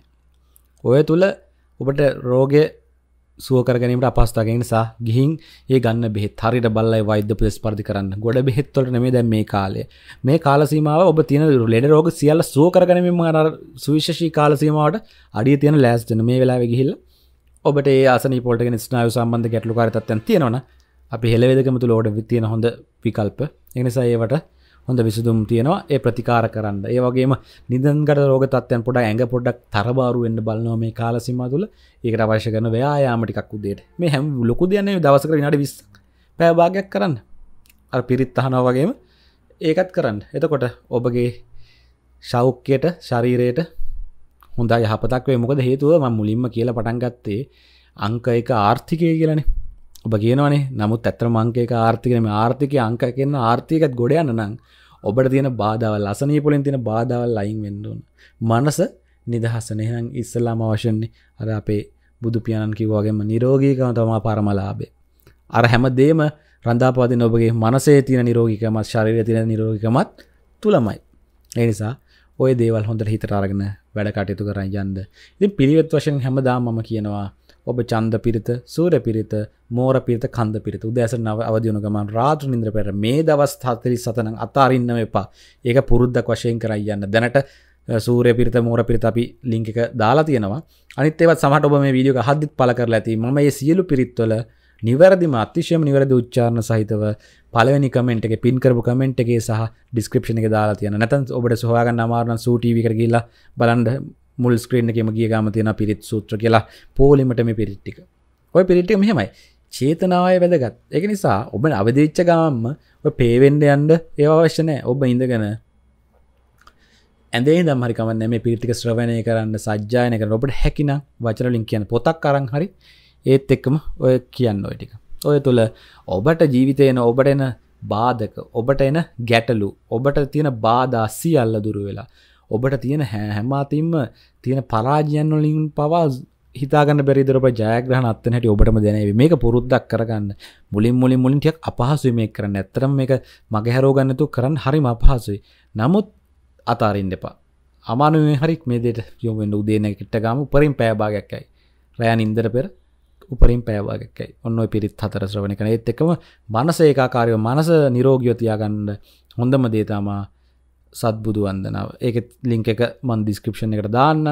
ඔය තුළ ඔබට රෝගය සුවකරගැනීමට අපහස්ථාවක නිසා ගිහින් ඒ ගන්න බෙහෙත් හරියට බලලා වෛද්‍ය උපදෙස් පරිදි කරන්න. ගොඩ බෙහෙත් වලට නෙමෙයි දැන් මේ කාලය. මේ කාල සීමාව ඔබ තියෙන ලෙඩ රෝග සියල්ල සුව කරගැනීමෙන් අර සුවිශේෂී කාල සීමාවට අඩිය තියෙන ලෑස්ති වෙන මේ වෙලාවේ ගිහිල්ලා ඔබට ඒ ආසනීප වලට ගෙන ස්නායු සම්බන්ධ ගැටලුකාරී තත්ත්වයන් තියෙනවනම් අපි හෙළවේදකම තුල ඔබට තියෙන හොඳ විකල්ප. ඒ නිසා ඒවට හොඳ විසදුම් තියෙනවා ඒ ප්‍රතිකාර කරන්න ඒ වගේම නිදන්ගට රෝග තත්යන් පොඩ ඇඟ පොඩක් තරබාරුවෙන්න්න බලනවා මේ කාලසිම තුළ ඒකට අවශ්‍ය කරන ව්‍යයාමටිකක් උදේට මේ හැම ලොකු දයන්නේ දවසකර නට විස් පෑභාගයක් කරන්න අ පිරිත් අහනව වගේම ඒකත් කරන්න එතකොට ඔබගේ ශෞක්කයට ශරීරයට හොඳ යහපතක්වේ මොකද හේතුව ම මුලින්ම කියල පටන්ගත්තේ අංක එක ආර්ථිකය කියලනේ ඔබ කියනවනේ නමුත් ඇත්‍ර මංකේක ආර්ථිකනම ආර්ථික අංක කියන්න ආර්ථිකත් ගොඩයන්න නම් ඔබට තියෙන බාධාවල් අසනීපුලින් තියෙන බාධාවල් ලයින් වෙන්න ඕන. මනස නිදහස නේනම් ඉස්සලාම අවශ්‍යන්නේ අර අපේ බුදු පියාණන් කිව්වා වගේම නිරෝගීකම තමයි පරමලාභය. අර හැමදේම රඳාපවතින ඔබගේ මනසේ තියෙන නිරෝගීකමත් ශරීරයේ තියෙන නිරෝගීකමත් තුලමයි. ඒ නිසා ඔය දේවල් හොඳට හිතට අරගෙන වැඩ කටයුතු කරන් යන්න. ඉතින් පිළිවෙත් වශයෙන් හැමදාම මම කියනවා ඔබ චන්ද පිරිත සූර පිරිත මෝර පිරිත කන්ද පිරිත උදෑස නව අවදියුණු ගමන් රාත්‍ර නින්ද්‍ර පෙර මේ දවස් හතරි සතනම් අතාරින්නම එපා ඒක පුරුද්ධක් වශයෙන් කරයි යන්න දැනට සූරය පිරිත මෝර පිරිත අපි ලිංක එක දාලා තියෙනවා අනිත් ඒවත් සමහට ඔබ මේ වීඩියෝ එක හද්දිත් පළ කරලා ඇති මම මේ සියලු පිරිත්වල නිවැරදිම අතිශයම නිවැරදි උච්චාරණ සහිතව පළවෙනි කමෙන්ට් එකේ පින් කරපු කමෙන්ට් එකේ සහ ඩිස්ක්‍රිප්ෂන් එකේ දාලා තියෙනවා. නැත්නම් ඔබට සොයාගන්න අමාරු නම් සූ ටීවී එකට ගිහිල්ලා බලන්න මුල් ස්ක්‍රීන්න කෙම ගිය ගම තියෙන පිරිත් සූත්‍ර කියලා පෝලිමට මේ පිරිට්ටික ඔය පිරිට්ටික මෙහෙමයි චේතනාවය වැදගත් එක නිසා ඔබ අවදිච්ච ගාම්ම පේවෙන්ඩ යන්ඩ ඒව අවශ්‍යනය ඔබ ඉඳගෙන ඇදේ දම්හරිකමන්න මේ පිරිටික ශ්‍රවණය කරන්න සජ්ජායන කර ඔබට හැකින වචරලින් කියන පොතක් කරං හරි ඒත් එක්කම ඔය කියන්න ඔය ටික ඔය තුළ ඔබට ජීවිතයන ඔබට එන බාධක ඔබට එන ගැටලු ඔබට තියෙන බාධා සියල්ල දුරු වෙලා ඔබට තියෙන හැමතින්ම තියෙන පරාජයන්වලින් පවා හිතාගන්න බැරිදරප ජයග්‍රහණ අත්තන හැට ඔබටම දැනව මේක පුරුද්දක් කරගන්න මුලින් මුලින් මුලින් ටියක් අපහසුයි මේ කරන්න ඇත්තරම් මේක මගහැරෝගන්නතු කරන්න හරිම අපහසුයි නමුත් අතාරින් දෙපා අමානුවේ හරික් මේදට යොමෙන් උදේනකට ගම උපරින් පෑභාගයක්කයි රෑන් ඉන්දර පෙර උපරින් පෑවාගකයි ඔන්න පිරිත් හතර ශ්‍රවණ කන ඒත් එකම මනස ඒකාකාරයෝ මනස නිරෝගියෝ තියාගන්න හොඳම දේතාමා සත්බුදු වන්දනාව ඒක ලිංක එක මන් ඩිස්ක්‍රපෂණ එකට දාන්න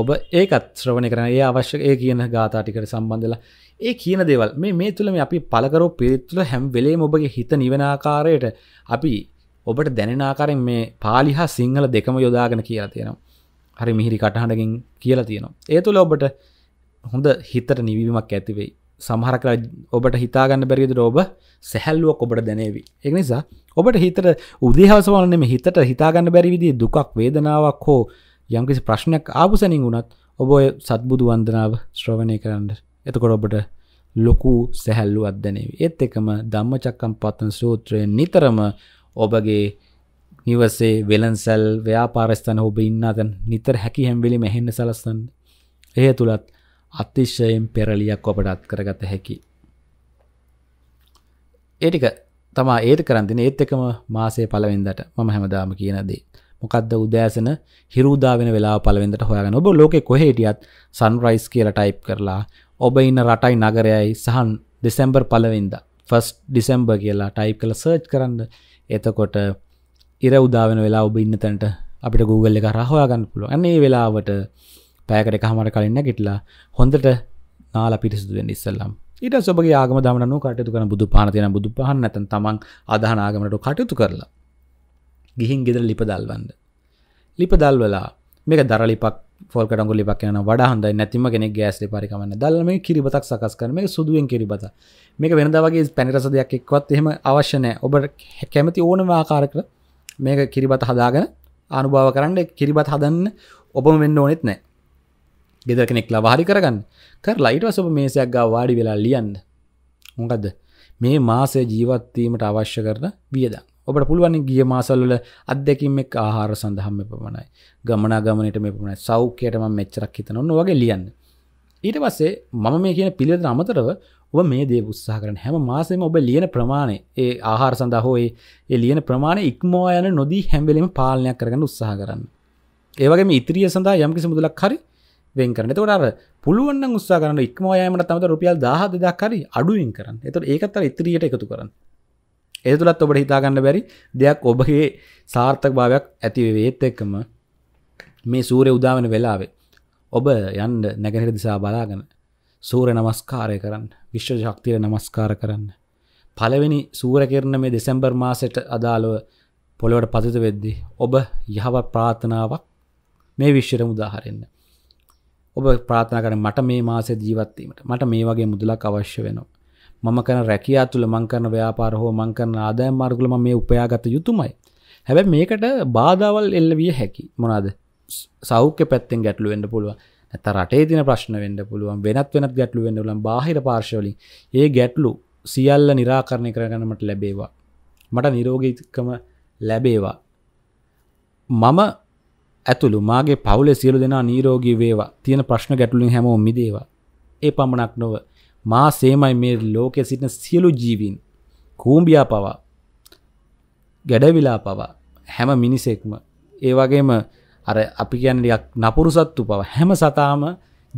ඔබ ඒකත් ශ්‍රවණ කරන ඒ අවශ්‍ය ඒ කියන ගාතාටිකට සම්බන්ධලා ඒ කියන දෙවල් මේ මේ තුළම අපි පලකරෝ පිරිත්තුල හැම් වෙලේ ඔබගේ හිත නිවනාකාරයට අපි ඔබට දැනනාකාරෙන් මේ පාලිහා සිංහල දෙකම යොදාගෙන කියලා තියෙනවා හරි මිහිරි කටහඬකින් කියලා තියෙනවා ඒ තුළ ඔබට හොඳ හිතට නිවීමක් ඇතිවෙයි සමහර කර ඔබට හිතාගන්න බැරිද රෝබ සැහැල්ලුවක් ඔබට දැනේවි. එක් නිසා ඔබට හිතට උදේහවසවලනෙම හිතට හිතාගන්න බැරිවිදි දුකක් වේදනාවක් හෝ යම්කිසි ප්‍රශ්නයක් ආපුසැනින් වුණත් ඔබ සත්බුදු වන්දනාව ශ්‍රවණය කරන්න. එතකොට ඔබට ලොකු සැහැල්ලු අදැනේවි. ඒත් එකම ධම්මචක්කම් පත්තන සූත්‍රය නිතරම ඔබගේ නිවසේ වෙලන්සැල් ව්‍යාපාරස්ථන ඔබ ඉන්නතන් නිතර හැකි හැම්වෙලි මෙහෙන්න සලස්සන්න. එහ තුළත් අතිශයෙන් පෙරලියක් ඔබට අත්කරගත හැකි. ඒටික තමා ඒත් කරන්දින ඒත් එකම මාසේ පලවෙෙන්දට මම හැමදාම කියනදේ. මොකක්ද උදෑසන හිරුදා වෙන වෙලා පළවෙෙන්දට හොයාගෙන ඔබ ලෝකෙ කොහේටියත් සන්රයිස් කියලා ටයිප් කරලා ඔබ ඉන්න රටයි නගරයයි සහන් දෙසැම්බර් පලවෙන්ද ෆස් ඩිසෙම්බර් කියලා ටයිප් කළ සර්ච් කරන්න එතකොට ඉර උදාවෙන වෙලා ඔබ ඉන්න තැනට අපිට Google එක රහෝයාගන්න පුළුව ඇන්නේ වෙලාවට පෑකට එකහමට කලින්න ගිටලා හොඳට නාලා පිරිසිදුවෙන් ඉස්සල්ලම් ඊට සබගේ ආගම දමනු කටයුතු කරන බුදු පහන තියෙන බුදු පහන් නැතන් තමන් අදහන ආගමට කටයුතු කරලා ගිහින් ගෙදර ලිප දල්වන්න ලිප දල්වලා මේක දරලිපක් ෆොල් කටගු ලිපක් යන වඩා හොඳයි නැතිම කෙනෙක් ගෑස් පරිකමන්න දල්ල මේ කිරිබතක් සකස් කරන මේ සුදුවෙන් කිරිබත මේක වෙනද වගේ පැනිරස දෙයක් එක්වත් එහෙම අවශ්‍යනය ඔබට කැමති ඕනම ආකාරක මේක කිරිබත හදාගෙන අනුභාව කරන්න කිරිබත් හදන්න ඔබම වෙන්න ඕනෙත් නෑ ගෙදර කෙනෙක් ලවාහරි කරගන්න කර ලයිට සබ මේසයක් ගා වාඩි වෙලා ලියන්න මොකක්ද මේ මාසය ජීවත්වීමට අවශ්‍ය කරන වියද ඔබට පුළුවන් ගිය මාසල්ල අත්දැකින් එක් ආහාර සඳහම්ම පමණයි ගමනා ගමනට මේ පමණයි සෞඛ්‍යයටම මෙච්චරක් හිතන ඔන්න වගේ ලියන්න ඊට පස්සේ මම මේ කියන පිළිවෙත අමතරව ඔබ මේ දේ උත්සාහ කරන හැම මාසෙම ඔබ ලියන ප්‍රමාණය ඒ ආහාර සඳහා හෝ ඒ ලියන ප්‍රමාණය ඉක්මවා යන නොදී හැම්වෙලෙම පාලනයක් කරගන්න උත්සාහ කරන්න ඒ වගේම ඉතිරිය සඳහා යම්කිසි මුදලක් හරි වෙන් කරන තොට පුළුවන් උත්සා කරන ඉක්මයාමට තමත රුපියල් දහද දක්කරි අඩුවෙන් කරන්න එතට ඒකත් ඉතිරියට එකතු කරන්න ඒ තුළත් ඔබට හිතාගන්න බැරි දෙයක් ඔබගේ සාර්ථක භාවයක් ඇතිවේත් එක්කම මේ සූරය උදාවන වෙලාවේ ඔබ යන්ඩ නැගහිර දිසා බලාගන සූර නමස්කාරය කරන්න විශ්ව ශක්තිර නමස්කාර කරන්න පලවෙනි සූර කරන මේ දෙසැම්බර් මාසට අදාළව පොළොවට පතිත වෙද්දි ඔබ යහව ප්‍රාථනාවක් මේ විශ්වර මුදාහරෙන්න්න ඔබ ප්‍රාථනා කරන මට මේ මාසේ ජීවත්වීමට මට මේ වගේ මුදලක් අවශ්‍ය වෙනවා. මම කරන රැකියා තුළ මං කරන ව්‍යාපාර හෝ මං කරන ආදායම් මාර්ග වල මම මේ උපයාගත යුතුමයි. හැබැයි මේකට බාධාවල් එල්ලවිය හැකි. මොනවාද? සෞඛ්‍ය පැත්තෙන් ගැටලු වෙන්න පුළුවන්. නැත්නම් රටේ තියෙන ප්‍රශ්න වෙන්න පුළුවන්. වෙනත් වෙනත් ගැටලු වෙන්න පුළුවන්. බාහිර පාර්ශ්ව වලින්. ඒ ගැටලු සියල්ල निराකරණය කරගන්න මට ලැබේවා. මට නිරෝගීකම ලැබේවා. මම ඇතුළු මාගේ පවුලේ සියලු දෙනා නීරෝගී වේවා තියෙන ප්‍රශ්න ගැටලුන් හැමෝම මිදේවා. ඒ පමණක් නොව මා සේමයි මේ ලෝකයේ සිටින සියලු ජීවීන් කූඹියා පවා ගැඩවිලා පවා හැම මිනිසෙක්ම ඒ වගේම අර අපි කියන්නේ ටිකක් නපුරු සත්තු පවා හැම සතාම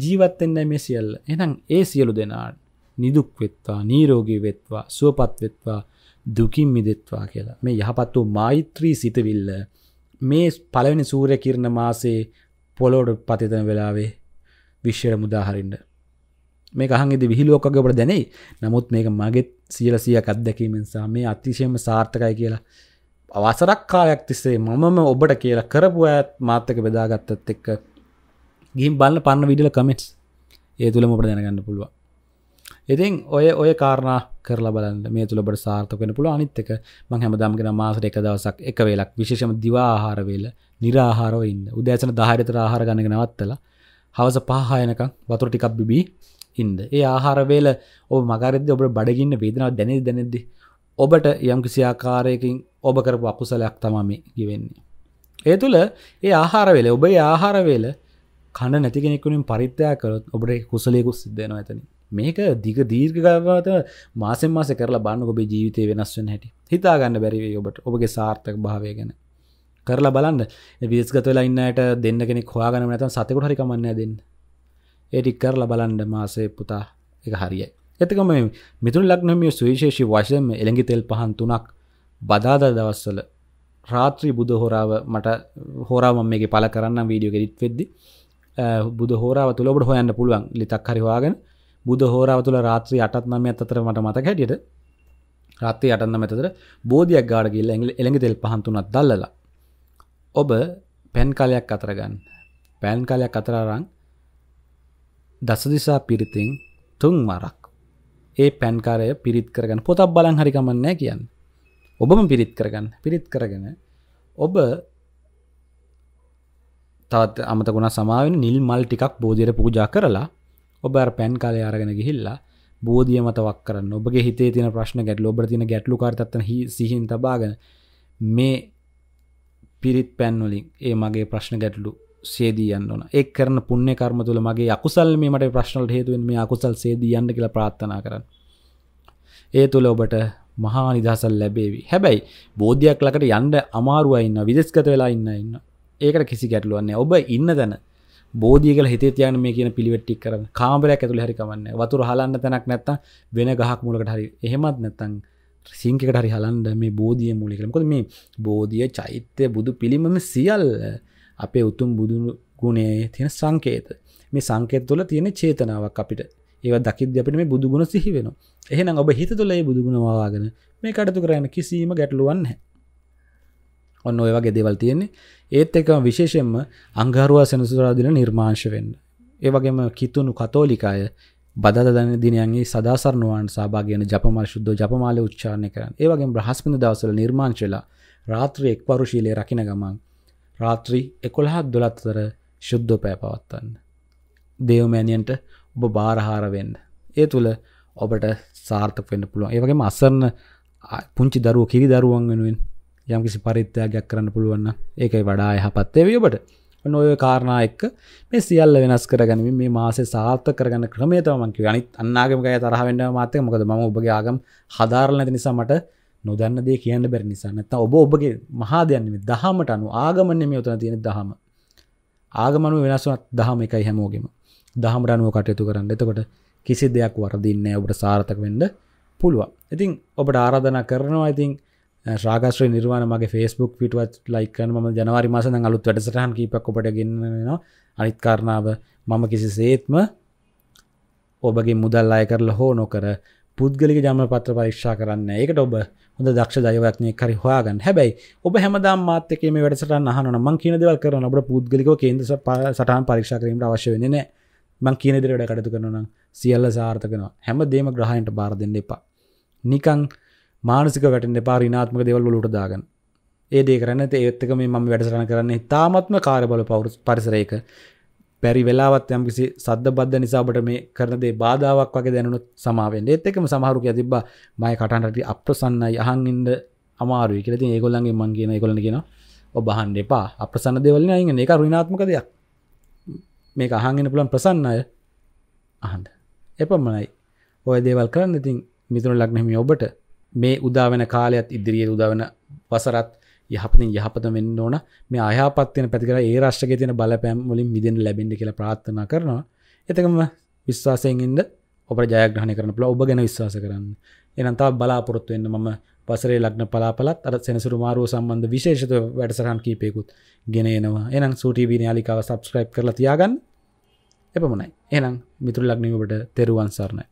ජීවත් වෙන්නේ මේ සියල්ල. එහෙනම් ඒ සියලු දෙනා නිදුක් වෙත්වා, නිරෝගී වෙත්වා, සුවපත් වෙත්වා, දුකින් මිදෙත්වා කියලා. මේ යහපත් වූ මෛත්‍රී සිතවිල්ල මේ පලවෙනි සූරය කිරණ මාසේ පොලෝඩ පතිතන වෙලාවේ විශ්වයට මුදාහරින්ට මේ ගහන්ගෙද විහිලෝකගට දැනෙයි නමුත් මේක මගෙත් සියල සියක අත්දැකීමෙන්සා මේ අතිශයම සාර්ථකයි කියලා අවසරක් කාලයක් තිස්සේ මමම ඔබට කියලා කරපු ඇත් මාත්තක බෙදාගත්තත් එක්ක ගිහිම් බලන්න පන්න විඩල කමෙන්ට්ස් ඒ තුළ මොට දැනගන්න පුළුවන් ඉතින් ඔය ඔය කාරණා කරලා බලන්න මේ තුළ බට සාර්ථක වෙන පුළුවන් අනිත් එක මම හැමදාම කියන මාසෙට එක දවසක් එක වේලක් විශේෂම දිවා ආහාර වේල निराහාරව ඉන්න උදෑසන 10 විතර ආහාර ගන්න එක නවත්තලා හවස 5 වෙනකන් වතුර ටිකක් බිබී ඉන්න ඒ ආහාර වේල ඔබ මගරිද්දී ඔබට බඩගින්න වේදනාවක් දැනෙද්දී දැනෙද්දී ඔබට යම් කිසි ආකාරයකින් ඔබ කරපු අකුසලයක් තමයි මේ ගෙවෙන්නේ ඒ තුළ ඒ ආහාර වේල ඔබේ ආහාර වේල කන නැති කෙනෙකුෙන් පරිත්‍යා කරොත් ඔබට කුසලයකුත් සිද්ධ වෙනවා එතනින් මේක දිග දීර්ඝගවත මාසෙන් මාස කරලා බන්න ඔබේ ජීවිතය වෙනස්වෙන් හැටි හිතාගන්න බැරිවේ ඔබට ඔබගේ සාර්ථක භාවය ගැන කරලා බලන්න විදස්ගත වෙලා ඉන්නට දෙන්න කෙනෙක් හොයාගන්න නැතන් සතකුට හරි කමන්න දෙන්න ඒටික් කරලා බලන්ඩ මාසේ පුතා එක හරියි එතකම මිතුන් ලක්නමිය සුවිශේෂී වශයම එළඟි තෙල් පහන් තුනක් බදාද දවස්සල රාත්‍රී බුද හෝරාව මට හෝරාම මේක පල කරන්න වීඩියෝ ගෙරිත් වෙද්දි බුද හෝරාව තුළබට හොයන්න පුළුවන් ලිතක් හරිවාගෙන බුද හෝරාව තුළ රාත්‍රී අටත් නමයත් අතර මට මතක හැටියට රාත්‍රී අටන්න මෙතතර බෝධියක් ගාඩ ගිල්ල එළඟි තෙල් පහන්තුනත් දල්ලලා ඔබ පැන් කලයක් අතරගන්න පැන් කලයක් අතරාරං දසදිසා පිරිතින් තුන් මරක් ඒ පැන්කාරය පිරිත් කරගන්න පොතක් බලන් හරිකමන්නෑ කියන්න ඔබම පිරිත් කරගන්න පිරිත් කරගෙන ඔබ තවත් අමතකුණ සමාවෙන් නිල් මල් ටිකක් බෝධයට පූජා කරලා ඔබ පැන් කාලය අරගෙන ගිහිල්ලා බෝධිය මතවක් කරන්න ඔබගේ හිතේ තින ප්‍රශ්න ගැට ඔබ තින ගැටලු කාර්තත්න සිහින් තබාගෙන මේ පිරිත් පැන්වලින් ඒ මගේ ප්‍රශ්න ගැටලු සේදීයන්න ඕන ඒ කරන පුුණ්‍ය කර්ම තුළ මගේ අකුසල් මේමට ප්‍රශ්නල් හේතුවෙන් මේ අකුසල් සේදීයන්න කියලා ප්‍රාත්ථනා කරන්න ඒ තුළ ඔබට මහා නිදහසල් ලැබේවි හැබැයි බෝධයක් ලකට යන්ඩ අමාරුවඉන්න විදෙස්ගත වෙලා ඉන්න ඉන්න ඒකට කිසි ගැටලුවන්නේ ඔබ ඉන්න දැන බෝධියකල හිතේ තියන මේ කියන පිළිවෙට්ටික් කරන කාමරයක් ඇතුළ හරිකමන්න වතුර හලන්න තැනක් නැත්ත වෙන ගහක් මුලකට හරි එහෙමත් නැත්තං සිංකට හරි හලන්ඩ මේ බෝධිය මුලිකරමකොද මේ බෝධිය චෛත්‍යය බුදු පිළිමම සියල් අපේ උතුම් බුදු ගුණේ තියෙන සංකේත මේ සංකේත තුල තියෙන චේතනාවක් අපිට ඒව දකිද අපිට මේ බුදුගුණ සිහි වෙන එහෙනම් ඔබ හිත තුළ ඒ බුදුගුණවාගෙන මේ කටතු කරන්න කිසිීම ගැටලුවන්න හැ ඔන්න ඔය වගේ දේවල් තියෙන්නේ ඒත් එක විශේෂයෙන්ම අංගරුවා සෙනසුරාදින නිර්මාංශ වෙන්න ඒ වගේම කිතුුණු කතෝලිකාය බදද දන දිනයන්ගේ සදාසරනුවන් සභාගයන ජපමල් ශුද්ධ ජපමාල උච්චාණය කරන ඒවගේ බ්‍රහස්පිඳ දවසල නිර්මාංශලා රාත්‍රී එක් පරුශීලය රකින ගමන් රාත්‍රී එකොළහත් දොළත්තර ශුද්ධ පෑ පවත්වන්න දේවමෑනියන්ට ඔබ බාරහාරවෙන්න ඒ තුළ ඔබට සාර්ථක වෙන්න පුළුවන් ඒවගේම අසරන්න පුංචි දරුව කිරි දරුවන් වෙනුවෙන් යම්කිසි පරිත්‍යාගයක් කරන්න පුළුවන්න ඒකයි වඩා යහපත්තේවියබට නොය කාරණා එක්ක මේ සියල්ල වෙනස් කරගනිම මේ මාසේ සාර්ථ කරගන්න ක්‍රමේ තමන්කි අනිත් අන්නාගමකය තරහවෙන්න මාතය මොකද ම ඔබගේ ආගම් හදාරලනැති නිසා මට නොදන්න දේ කියන්න බැරි නිසා නැත ඔබ ඔබගේ මහාදයන්නේ දහමට අනු ආගමන්නේ මේ උතන තියෙන දහම ආගමනු වෙනස්ුවත් දහම එකයි හැමෝගෙම දහමට අනුව කටයුතු කරන්න එතකොට කිසි දෙයක් වරදින්න ඔබට සාර්ථක වෙන්ඩ පුළුවන් ඉතින් ඔබට ආරාධන කරනවා ඉතින් ශාගශ්‍රය නිර්වාණ මගේ ෆස්බුක් පිටුවත් ලයිකන ම ජනවාරි මාසන අලුත් වැඩසටහන් කීපක්කොට ගන්නවා අනිත් කාරණාව මම කිසි සේත්ම ඔබගේ මුදල් අය කරල හෝ නොකර පුද්ගලි ජම පත්‍ර පරීක්ෂා කරන්න ඒකට ඔබ හොඳ දක්ෂ දයවත්නය කරි හවාගන්න හැබැයි ඔබ හැමදා මාතක මේ වැඩට අහන මං කියන දෙවල් කරන ඔබ පුද්ගලික කේන්ද සටහන් පරීක්ෂා කිරීමට අවශ්‍ය වෙන මං කියන දිරට කටතු කරනනම් සියල්ල සාර්ථකනවා හැම දේම ග්‍රහයින්ට බාර දෙන්න එපා නිකං මානසික වැටෙන් එපා රිනාත්මක දේවල් වලට දාගන්න. ඒ දේ කරන්න ඒත්තක මේ මම වැඩසටහන කරන්නේ තාමත්ම කාර්යබල පරිසරයක. බැරි වෙලාවත් යම්කිසි සද්ද බද්ධ නිසාබට මේ කරන දේ බාධාවක් වගේ දැනුනොත් සමාවෙන්න. ඒත් එකම සමහරු කියලා තිබ්බා මගේ කටහඬට අප්‍රසන්නයි අහන් ඉන්න අමාරුයි කියලා. ඉතින් ඒගොල්ලන්ගෙන් මං කියන ඒගොල්ලන් කියනවා ඔබ අහන්න එපා. අප්‍රසන්න දේවල් නේ අයින් වෙන. ඒක ඍණාත්මක දෙයක්. මේක අහන් ඉන්න පුළුවන් ප්‍රසන්න අය අහන්න. එපමණයි. ඔය දේවල් කරන්න ඉතින් මිතුරු ලග්නෙමි ඔබට මේ උදාවෙන කාලයත් ඉදිරියේ උදාවන වසරත් යහපතින් යහපත වෙන්න ඕන මේ අයහපත්වයන පැතිකර ඒ රශ්ක තියන බලපෑම් මුලින් මිදෙන් ලැබෙන්ඩි කියල ප්‍රාත්ථනා කරනවා එතකම විශ්වාසයෙන්ඉද ඔබ ජයග්‍රහණ කරන පල ඔබ ගැන විශ්වාස කරන්න එනන්තා බලාපොරොත්තුවෙන්න මම පසරේ ලක්න පලාපලත් අර සෙනසුරු මාරුව සම්බන්ධ විශේෂත වැඩසරහන් කීපයකුත් ගෙනනවා එනම් සුටීවී යාලිකාව සබස්ක්‍රයිබ් කරලා තියාගන්න එපමනයි එනම් මිතුර ලක්නීමට තෙරුවන්සරණයි